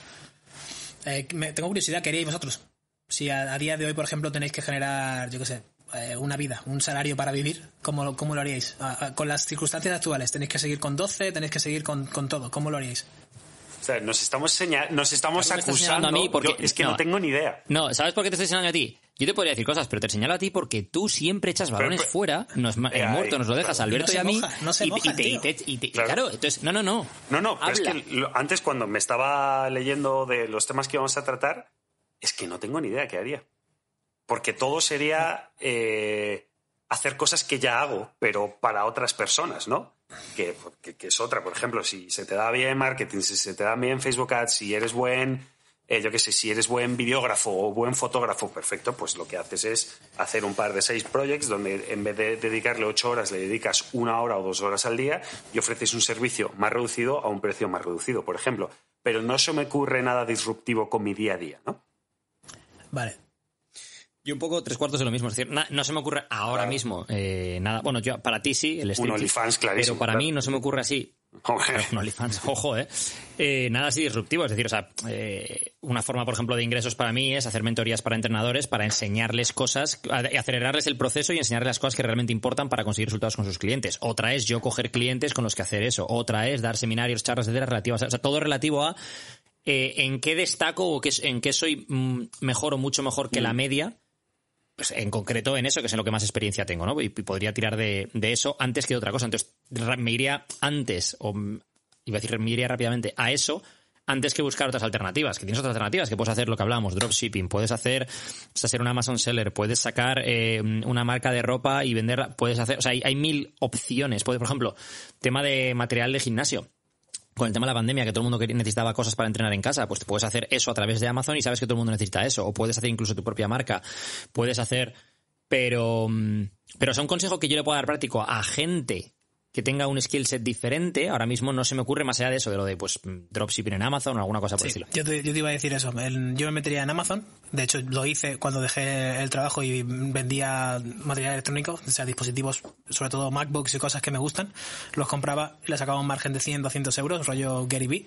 Eh, tengo curiosidad, ¿qué haríais vosotros? Si a, día de hoy, por ejemplo, tenéis que generar, yo qué sé, eh, una vida, un salario para vivir, ¿cómo, lo haríais? con las circunstancias actuales, ¿tenéis que seguir con 12? ¿Tenéis que seguir con, con todo? ¿Cómo lo haríais? nos estamos, acusando. A mí porque, es que no, tengo ni idea. No, ¿sabes por qué te estoy señalando a ti? Yo te podría decir cosas, pero te señalo a ti porque tú siempre echas balones fuera, nos, el eh, eh, muerto nos lo dejas a Alberto y, a mí. no se claro. entonces, no, no, no. No, no, pero es que antes cuando me estaba leyendo de los temas que íbamos a tratar, es que no tengo ni idea qué haría. Porque todo sería eh, hacer cosas que ya hago, pero para otras personas, ¿no? que, es otra. Por ejemplo, si se te da bien marketing, si se te da bien Facebook Ads, si eres buen, eh, yo qué sé, si eres buen videógrafo o buen fotógrafo, perfecto, pues lo que haces es hacer un par de seis projects donde en vez de dedicarle ocho horas, le dedicas una hora o dos horas al día y ofreces un servicio más reducido a un precio más reducido, por ejemplo. Pero no se me ocurre nada disruptivo con mi día a día, ¿no? Vale, y un poco tres cuartos de lo mismo. Es decir, no se me ocurre ahora mismo eh, nada. Bueno, yo para ti sí, el Un OnlyFans, clarísimo. Pero para mí no se me ocurre así. [LAUGHS] ojo, eh. eh. Nada así disruptivo. Es decir, o sea, eh, una forma, por ejemplo, de ingresos para mí es hacer mentorías para entrenadores, para enseñarles cosas, acelerarles el proceso y enseñarles las cosas que realmente importan para conseguir resultados con sus clientes. Otra es yo coger clientes con los que hacer eso. Otra es dar seminarios, charlas, etcétera, relativas. O sea, todo relativo a en qué destaco o en qué soy mm, mejor o mucho mejor que la mm. media pues, en concreto en eso, que es en lo que más experiencia tengo, ¿no? Y, podría tirar de, eso antes que otra cosa. Entonces, me iría antes, o mm, iba a decir, me iría rápidamente a eso antes que buscar otras alternativas, que tienes otras alternativas, que puedes hacer lo que hablamos, dropshipping, puedes hacer, sea, un Amazon seller, puedes sacar eh, una marca de ropa y venderla, puedes hacer, o sea, hay, hay, mil opciones, puedes, por ejemplo, tema de material de gimnasio con el tema de la pandemia, que todo el mundo necesitaba cosas para entrenar en casa, pues puedes hacer eso a través de Amazon y sabes que todo el mundo necesita eso. O puedes hacer incluso tu propia marca. Puedes hacer. Pero. Mm, pero es un consejo que yo le puedo dar práctico a gente que tenga un skill set diferente, ahora mismo no se me ocurre más allá de eso, de lo de pues dropshipping en Amazon o alguna cosa por el estilo. Yo te, iba a decir eso, yo me metería en Amazon, de hecho lo hice cuando dejé el trabajo y vendía material electrónico, o sea, dispositivos, sobre todo MacBooks y cosas que me gustan, los compraba y le sacaba un margen de 100, 200 euros, rollo Gary Vee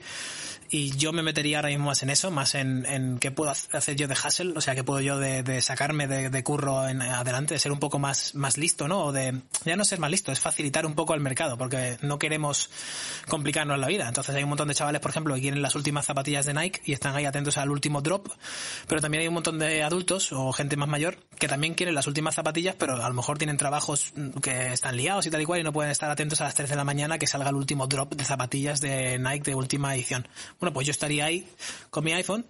y yo me metería ahora mismo más en eso, más en, en qué puedo hacer yo de hustle, o sea, qué puedo yo de, sacarme de, curro en adelante, de ser un poco más, más listo, ¿no? O de, ya no ser más listo, es facilitar un poco al mercado, porque no queremos complicarnos la vida. Entonces hay un montón de chavales, por ejemplo, que quieren las últimas zapatillas de Nike y están ahí atentos al último drop, pero también hay un montón de adultos o gente más mayor que también quieren las últimas zapatillas, pero a lo mejor tienen trabajos que están liados y tal y cual y no pueden estar atentos a las 3 de la mañana que salga el último drop de zapatillas de Nike de última edición. Bueno, pues yo estaría ahí con mi iPhone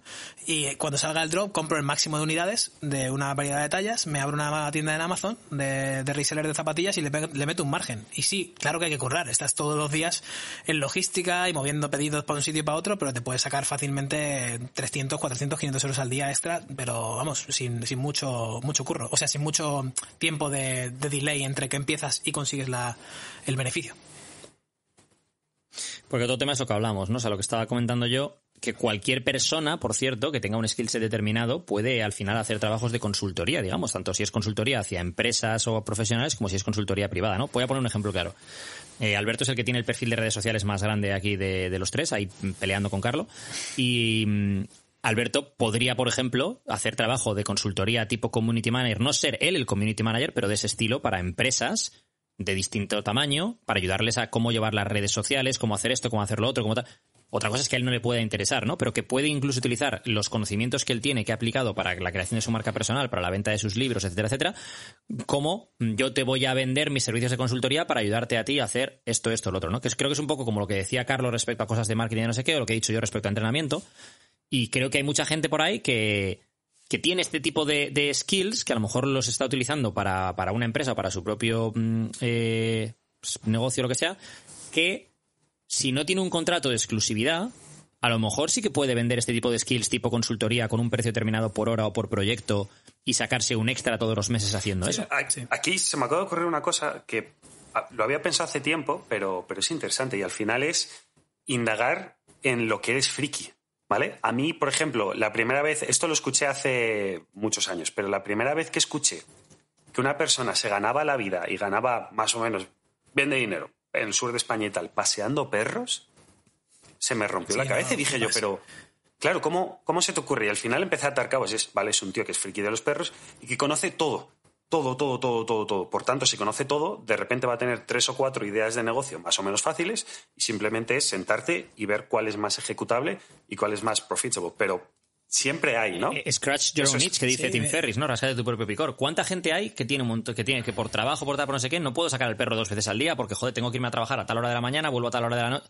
y cuando salga el drop compro el máximo de unidades de una variedad de tallas, me abro una tienda en Amazon de, de reseller de zapatillas y le, meto un margen. Y sí, claro que hay que currar, estás todos los días en logística y moviendo pedidos para un sitio y para otro, pero te puedes sacar fácilmente 300, 400, 500 euros al día extra, pero vamos, sin, sin mucho, mucho curro, o sea, sin mucho tiempo de, delay entre que empiezas y consigues el beneficio. Porque otro tema es lo que hablamos, ¿no? O sea, lo que estaba comentando yo, que cualquier persona, por cierto, que tenga un skill set determinado, puede al final hacer trabajos de consultoría, digamos, tanto si es consultoría hacia empresas o profesionales como si es consultoría privada, ¿no? Voy a poner un ejemplo claro. Eh, Alberto es el que tiene el perfil de redes sociales más grande aquí de, los tres, ahí peleando con carlos Y mm, Alberto podría, por ejemplo, hacer trabajo de consultoría tipo community manager, no ser él el community manager, pero de ese estilo para empresas de distinto tamaño para ayudarles a cómo llevar las redes sociales, cómo hacer esto, cómo hacer lo otro, como tal. Otra cosa es que a él no le pueda interesar, ¿no? Pero que puede incluso utilizar los conocimientos que él tiene, que ha aplicado para la creación de su marca personal, para la venta de sus libros, etcétera, etcétera, como mm, yo te voy a vender mis servicios de consultoría para ayudarte a ti a hacer esto, esto, lo otro, ¿no? Que creo que es un poco como lo que decía Carlos respecto a cosas de marketing y no sé qué, o lo que he dicho yo respecto a entrenamiento. Y creo que hay mucha gente por ahí que, que tiene este tipo de, skills, que a lo mejor los está utilizando para, una empresa, para su propio mm, eh, pues, negocio, lo que sea, que si no tiene un contrato de exclusividad, a lo mejor sí que puede vender este tipo de skills tipo consultoría con un precio determinado por hora o por proyecto y sacarse un extra todos los meses haciendo eso. Aquí se me acaba de ocurrir una cosa que ah, lo había pensado hace tiempo, pero, pero es interesante y al final es indagar en lo que eres friki. A mí, por ejemplo, la primera vez, esto lo escuché hace muchos años, pero la primera vez que escuché que una persona se ganaba la vida y ganaba más o menos bien de dinero en el sur de España y tal, paseando perros, se me rompió la cabeza y dije yo, pero claro, ¿cómo, ¿cómo se te ocurre? Y al final empecé a atar cabos, es, vale, es un tío que es friki de los perros y que conoce todo todo, todo, todo, todo, todo. Por tanto, si conoce todo, de repente va a tener tres o cuatro ideas de negocio más o menos fáciles y simplemente es sentarte y ver cuál es más ejecutable y cuál es más profitable. Pero siempre hay, ¿no? Eh, eh, scratch your own que dice Tim Ferris, ¿no? de tu propio picor. ¿Cuánta gente hay que tiene un que tiene que por trabajo, por tal, por no sé qué, no puedo sacar el perro dos veces al día porque, joder, tengo que irme a trabajar a tal hora de la mañana, vuelvo a tal hora de la noche?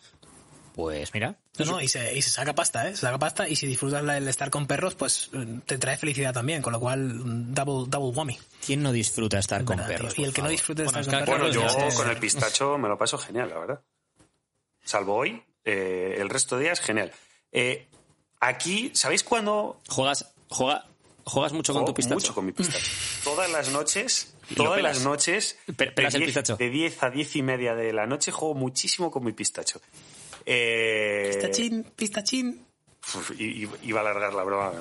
Pues mira. y se, saca pasta, ¿eh? Se saca pasta y si disfrutas el estar con perros, pues eh, te trae felicidad también, con lo cual, mm, double, double whammy. ¿Quién no disfruta estar con perros? Y el que no disfruta estar con perros. Bueno, yo con el pistacho me lo paso genial, la verdad. Salvo hoy, eh, el resto de días, genial. Eh, aquí, ¿sabéis cuándo? Juegas, juega, juegas mucho con tu pistacho. Mucho con mi pistacho. [LAUGHS] Todas las noches todas las noches. de, 10, a diez y media de la noche juego muchísimo con mi pistacho. Eh, pistachín, pistachín. Y iba a alargar la broma.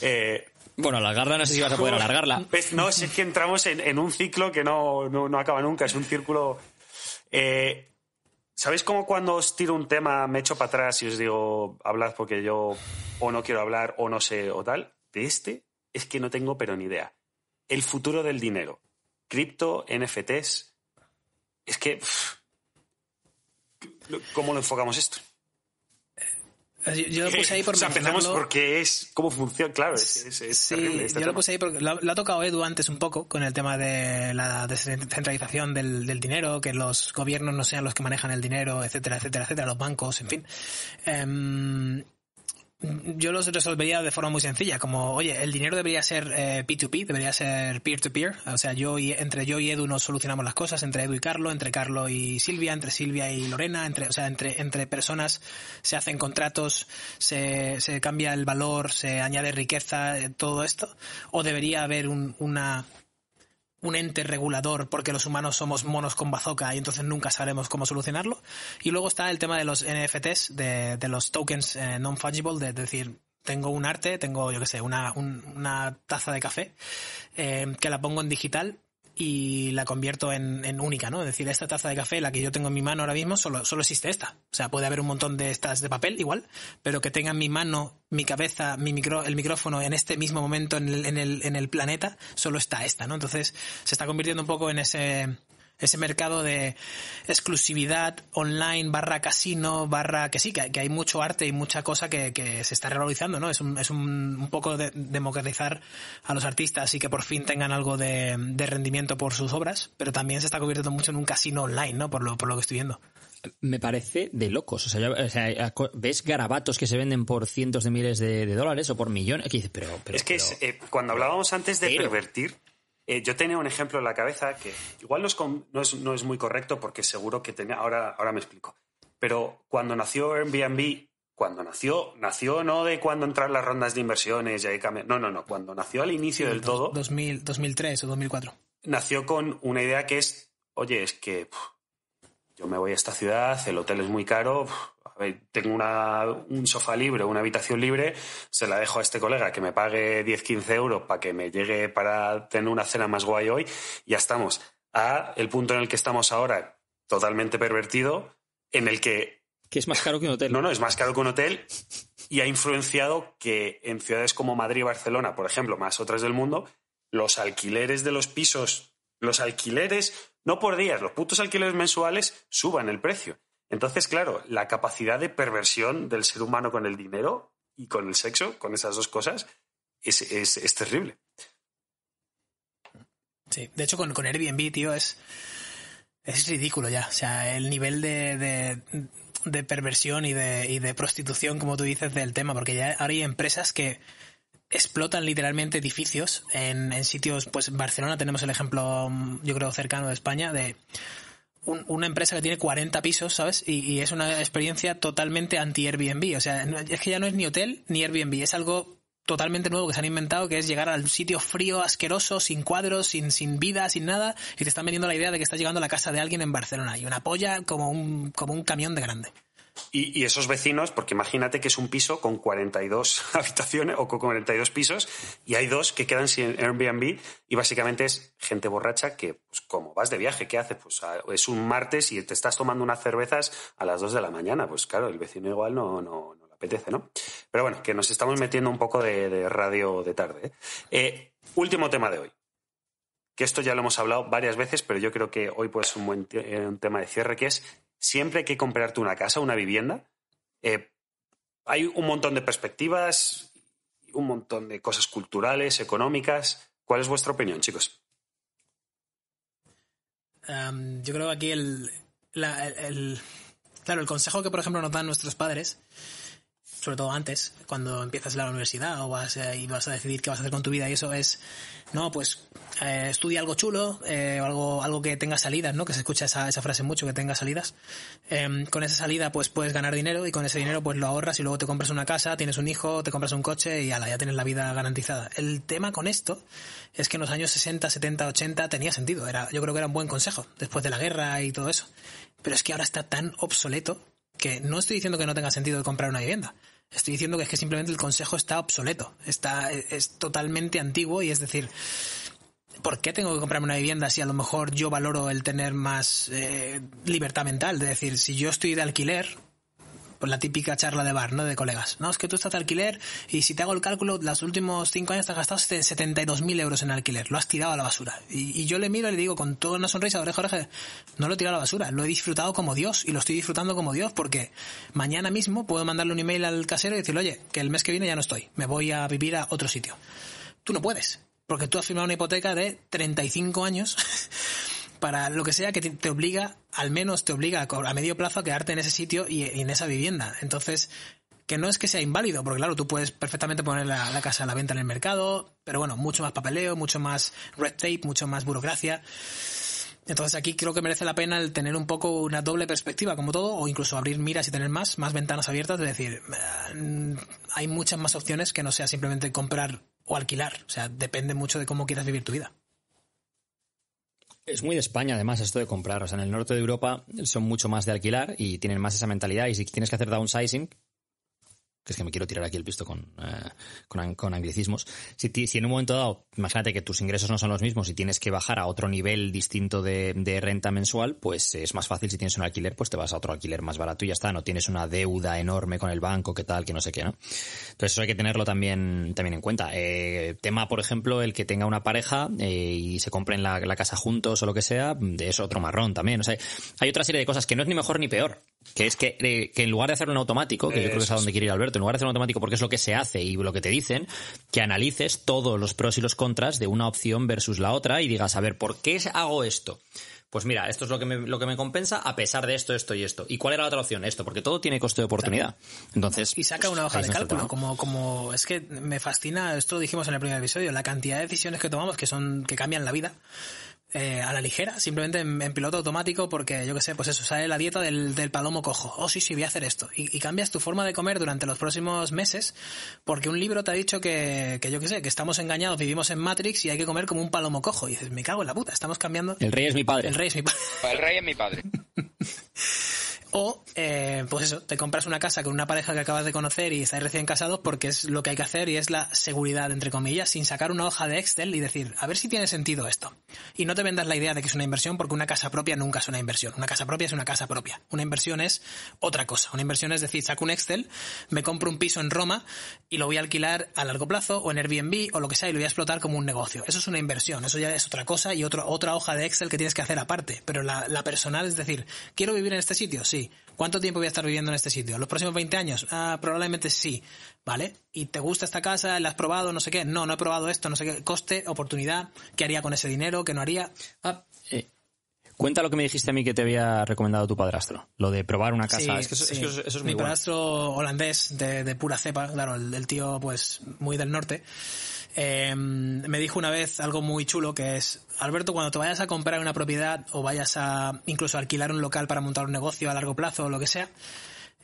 Eh, bueno, alargarla no sé si vas a poder alargarla. no, es que entramos en, un ciclo que no, no, acaba nunca, es un círculo... Eh, ¿Sabéis cómo cuando os tiro un tema me echo para atrás y os digo, hablad porque yo o no quiero hablar o no sé o tal? De este es que no tengo pero ni idea. El futuro del dinero. Cripto, NFTs. Es que... ¿Cómo lo enfocamos esto? Eh, yo, lo puse ahí por [LAUGHS] porque es cómo funciona, claro, sí, Yo lo puse ahí porque lo, ha tocado Edu antes un poco con el tema de la descentralización del, dinero, que los gobiernos no sean los que manejan el dinero, etcétera, etcétera, etcétera, los bancos, en fin. Em, yo los resolvería de forma muy sencilla, como, oye, el dinero debería ser P2P, eh, debería ser peer-to-peer, o sea, yo y, entre yo y Edu nos solucionamos las cosas, entre Edu y Carlo, entre Carlo y Silvia, entre Silvia y Lorena, entre, o sea, entre, entre personas se hacen contratos, se, se cambia el valor, se añade riqueza, eh, todo esto, o debería haber un, una, un ente regulador porque los humanos somos monos con bazooka y entonces nunca sabremos cómo solucionarlo. Y luego está el tema de los NFTs, de, los tokens eh, non-fungible, de, decir, tengo un arte, tengo, yo que sé, una, una taza de café eh, que la pongo en digital y la convierto en, única, ¿no? Es decir, esta taza de café, la que yo tengo en mi mano ahora mismo, solo, solo existe esta. O sea, puede haber un montón de estas de papel igual, pero que tengan mi mano, mi cabeza, mi micro, el micrófono en este mismo momento en el, en el, en el planeta, solo está esta, ¿no? Entonces se está convirtiendo un poco en ese ese mercado de exclusividad online barra casino, barra que sí, que, hay mucho arte y mucha cosa que, se está revalorizando, ¿no? Es un, es un, poco de, democratizar a los artistas y que por fin tengan algo de, rendimiento por sus obras, pero también se está convirtiendo mucho en un casino online, ¿no? Por lo, por lo que estoy viendo. Me parece de locos. O sea, ves garabatos que se venden por cientos de miles de, dólares o por millones. es que eh, cuando hablábamos antes de pervertir, eh, yo tenía un ejemplo en la cabeza que igual no es, muy correcto porque seguro que tenía, ahora, ahora me explico, pero cuando nació Airbnb, cuando nació, nació no de cuando entrar las rondas de inversiones y ahí cambió, no, no, no, cuando nació al inicio del todo. 2000, 2003 o 2004. Nació con una idea que es, oye, es que yo me voy a esta ciudad, el hotel es muy caro, tengo un sofá libre, una habitación libre, se la dejo a este colega que me pague 10, 15 euros para que me llegue para tener una cena más guay hoy, ya estamos. A el punto en el que estamos ahora, totalmente pervertido, en el que... Que es más caro que un hotel. No, no, es más caro que un hotel y ha influenciado que en ciudades como Madrid y Barcelona, por ejemplo, más otras del mundo, los alquileres de los pisos, los alquileres, no por días, los putos alquileres mensuales suban el precio. Entonces, claro, la capacidad de perversión del ser humano con el dinero y con el sexo, con esas dos cosas, es, terrible. Sí, de hecho con, con Airbnb, tío, es, es ridículo ya. O sea, el nivel de, de, perversión y de, y de prostitución, como tú dices, del tema, porque ya hay empresas que explotan literalmente edificios en, en sitios, pues en Barcelona tenemos el ejemplo, yo creo, cercano de España, de una empresa que tiene 40 pisos, ¿sabes? Y, es una experiencia totalmente anti-Airbnb. O sea, es que ya no es ni hotel ni Airbnb, es algo totalmente nuevo que se han inventado, que es llegar al sitio frío, asqueroso, sin cuadros, sin, sin vida, sin nada, y te están vendiendo la idea de que estás llegando a la casa de alguien en Barcelona. Y una polla como un, como un camión de grande. Y, esos vecinos, porque imagínate que es un piso con 42 [LAUGHS] habitaciones o con 42 pisos y hay dos que quedan sin Airbnb y básicamente es gente borracha que, pues, como vas de viaje, ¿qué haces? Pues ah, es un martes y te estás tomando unas cervezas a las 2 de la mañana. Pues claro, el vecino igual no, no, le apetece, ¿no? Pero bueno, que nos estamos metiendo un poco de, radio de tarde. ¿eh? Eh, último tema de hoy que esto ya lo hemos hablado varias veces, pero yo creo que hoy pues un buen eh, un tema de cierre, que es siempre hay que comprarte una casa, una vivienda, eh, hay un montón de perspectivas, un montón de cosas culturales, económicas. ¿Cuál es vuestra opinión, chicos? Em, yo creo que aquí el, el, claro, el consejo que, por ejemplo, nos dan nuestros padres sobre todo antes, cuando empiezas la universidad o vas, eh, y vas a decidir qué vas a hacer con tu vida y eso es, no, pues eh, estudia algo chulo, eh, algo, algo que tenga salidas, ¿no? Que se escucha esa, esa frase mucho, que tenga salidas. Em, con esa salida pues puedes ganar dinero y con ese dinero pues lo ahorras y luego te compras una casa, tienes un hijo, te compras un coche y ya tienes la vida garantizada. El tema con esto es que en los años 60, 70, 80 tenía sentido, era, yo creo que era un buen consejo, después de la guerra y todo eso. Pero es que ahora está tan obsoleto que no estoy diciendo que no tenga sentido comprar una vivienda, Estoy diciendo que es que simplemente el consejo está obsoleto, está, es totalmente antiguo y es decir, ¿por qué tengo que comprarme una vivienda si a lo mejor yo valoro el tener más eh, libertad mental? Es decir, si yo estoy de alquiler, pues la típica charla de bar, ¿no? De colegas. No, es que tú estás de alquiler y si te hago el cálculo, los últimos cinco años te has gastado 72.000 euros en alquiler. Lo has tirado a la basura. Y, yo le miro y le digo con toda una sonrisa, oreja, oreja, no lo he tirado a la basura. Lo he disfrutado como Dios y lo estoy disfrutando como Dios porque mañana mismo puedo mandarle un email al casero y decirle, oye, que el mes que viene ya no estoy. Me voy a vivir a otro sitio. Tú no puedes. Porque tú has firmado una hipoteca de 35 años [LAUGHS] para lo que sea que te, obliga, al menos te obliga a, medio plazo a quedarte en ese sitio y, en esa vivienda. Entonces, que no es que sea inválido, porque claro, tú puedes perfectamente poner la, la casa a la venta en el mercado, pero bueno, mucho más papeleo, mucho más red tape, mucho más burocracia. Entonces aquí creo que merece la pena el tener un poco una doble perspectiva, como todo, o incluso abrir miras y tener más, más ventanas abiertas, es decir, ah, hay muchas más opciones que no sea simplemente comprar o alquilar, o sea, depende mucho de cómo quieras vivir tu vida. Es muy de España, además, esto de comprar. O sea, en el norte de Europa son mucho más de alquilar y tienen más esa mentalidad. Y si tienes que hacer downsizing, es que me quiero tirar aquí el pisto con, eh, con, anglicismos, si, en un momento dado, imagínate que tus ingresos no son los mismos y tienes que bajar a otro nivel distinto de, renta mensual, pues es más fácil si tienes un alquiler, pues te vas a otro alquiler más barato y ya está, no tienes una deuda enorme con el banco, que tal, que no sé qué, ¿no? Entonces eso hay que tenerlo también, también en cuenta. Eh, tema, por ejemplo, el que tenga una pareja eh, y se compren la, la casa juntos o lo que sea, es otro marrón también. O sea, hay otra serie de cosas que no es ni mejor ni peor que es que, eh, que, en lugar de hacerlo en automático, que yo creo que es a donde quiere ir Alberto, en lugar de hacerlo en automático porque es lo que se hace y lo que te dicen, que analices todos los pros y los contras de una opción versus la otra y digas, a ver, ¿por qué hago esto? Pues mira, esto es lo que me, lo que me compensa a pesar de esto, esto y esto. ¿Y cuál era la otra opción? Esto, porque todo tiene coste de oportunidad. Entonces, y saca una hoja de cálculo, como, como es que me fascina, esto lo dijimos en el primer episodio, la cantidad de decisiones que tomamos que son que cambian la vida. Eh, a la ligera, simplemente en, piloto automático, porque yo que sé, pues eso, sale la dieta del, palomo cojo. Oh, sí, sí, voy a hacer esto. Y, cambias tu forma de comer durante los próximos meses, porque un libro te ha dicho que, que yo que sé, que estamos engañados, vivimos en Matrix y hay que comer como un palomo cojo. Y dices, me cago en la puta, estamos cambiando. El rey es mi padre. El rey es mi padre. El rey es mi padre. [LAUGHS] O, eh, pues eso, te compras una casa con una pareja que acabas de conocer y estáis recién casados porque es lo que hay que hacer y es la seguridad, entre comillas, sin sacar una hoja de Excel y decir, a ver si tiene sentido esto. Y no te vendas la idea de que es una inversión porque una casa propia nunca es una inversión. Una casa propia es una casa propia. Una inversión es otra cosa. Una inversión es decir, saco un Excel, me compro un piso en Roma y lo voy a alquilar a largo plazo o en Airbnb o lo que sea y lo voy a explotar como un negocio. Eso es una inversión. Eso ya es otra cosa y otra hoja de Excel que tienes que hacer aparte. Pero la, la personal es decir, quiero vivir en este sitio, sí ¿Cuánto tiempo voy a estar viviendo en este sitio? ¿Los próximos 20 años? Ah, probablemente sí, ¿vale? ¿Y te gusta esta casa? ¿La has probado? No sé qué. No, no he probado esto, no sé qué. Coste, oportunidad, ¿qué haría con ese dinero? ¿Qué no haría? Ah. Eh, cuenta lo que me dijiste a mí que te había recomendado tu padrastro, lo de probar una casa. Mi padrastro holandés de, pura cepa, claro, el, el tío pues muy del norte. Eh, me dijo una vez algo muy chulo que es, Alberto, cuando te vayas a comprar una propiedad o vayas a incluso alquilar un local para montar un negocio a largo plazo o lo que sea,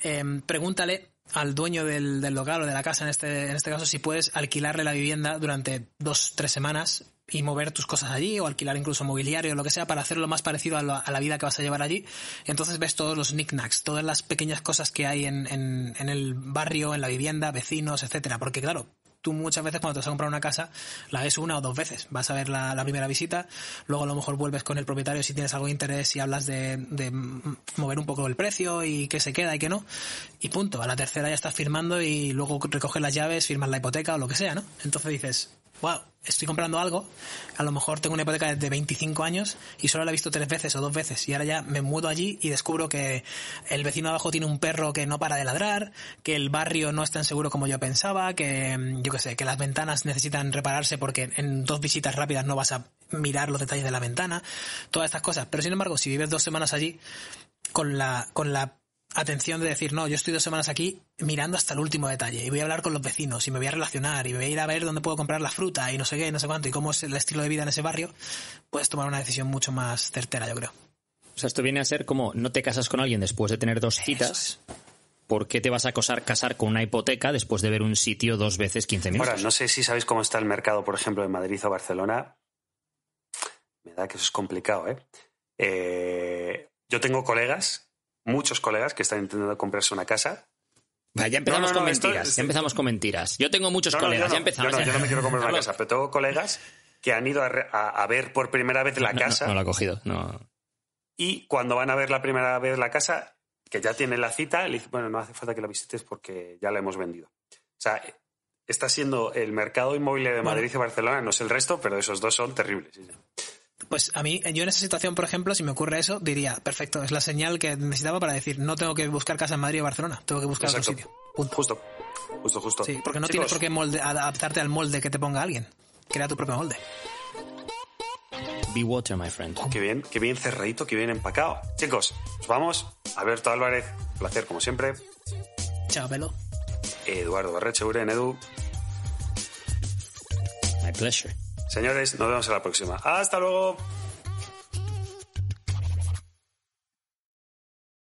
eh, pregúntale al dueño del, local o de la casa, en este, en este caso, si puedes alquilarle la vivienda durante dos, tres semanas y mover tus cosas allí o alquilar incluso mobiliario o lo que sea para hacerlo más parecido a, la vida que vas a llevar allí. Entonces ves todos los knickknacks, todas las pequeñas cosas que hay en, en el barrio, en la vivienda, vecinos, etcétera. Porque claro, tú muchas veces cuando te vas a comprar una casa, la ves una o dos veces. Vas a ver la, primera visita, luego a lo mejor vuelves con el propietario si tienes algo de interés y hablas de, de mover un poco el precio y qué se queda y qué no. Y punto. A la tercera ya estás firmando y luego recoges las llaves, firmas la hipoteca o lo que sea, ¿no? Entonces dices, wow, estoy comprando algo, a lo mejor tengo una hipoteca de 25 años y solo la he visto tres veces o dos veces y ahora ya me mudo allí y descubro que el vecino abajo tiene un perro que no para de ladrar, que el barrio no es tan seguro como yo pensaba, que mm, yo qué sé, que las ventanas necesitan repararse porque en dos visitas rápidas no vas a mirar los detalles de la ventana, todas estas cosas. Pero sin embargo, si vives dos semanas allí, con la, con la atención de decir, no, yo estoy dos semanas aquí mirando hasta el último detalle y voy a hablar con los vecinos y me voy a relacionar y voy a ir a ver dónde puedo comprar la fruta y no sé qué, no sé cuánto y cómo es el estilo de vida en ese barrio, puedes tomar una decisión mucho más certera, yo creo. O sea, esto viene a ser como no te casas con alguien después de tener dos citas. ¿Por qué te vas a acosar, casar con una hipoteca después de ver un sitio dos veces 15 minutos? Ahora, no sé si sabéis cómo está el mercado, por ejemplo, en Madrid o Barcelona. Me da que eso es complicado, eh, eh yo tengo colegas muchos colegas que están intentando comprarse una casa. Ya empezamos con mentiras, ya empezamos con mentiras. Yo tengo muchos colegas, ya empezamos. Yo no, me quiero comprar una casa, pero tengo colegas que han ido a, ver por primera vez la casa. No, la ha cogido, no. Y cuando van a ver la primera vez la casa, que ya tiene la cita, le dicen, bueno, no hace falta que la visites porque ya la hemos vendido. O sea, está siendo el mercado inmobiliario de Madrid y Barcelona, no es el resto, pero esos dos son terribles. Pues a mí, yo en esa situación, por ejemplo, si me ocurre eso, diría, perfecto, es la señal que necesitaba para decir, no tengo que buscar casa en Madrid o Barcelona, tengo que buscar otro sitio. Justo, justo, justo. Sí, porque no tienes por qué molde, adaptarte al molde que te ponga alguien. Crea tu propio molde. Be water, my friend. qué bien, qué bien cerradito, qué bien empacado. Chicos, nos vamos. Alberto Álvarez, placer como siempre. Chao, pelo. Eduardo Barreche, en Edu. My pleasure. Señores, nos vemos en la próxima. Hasta luego.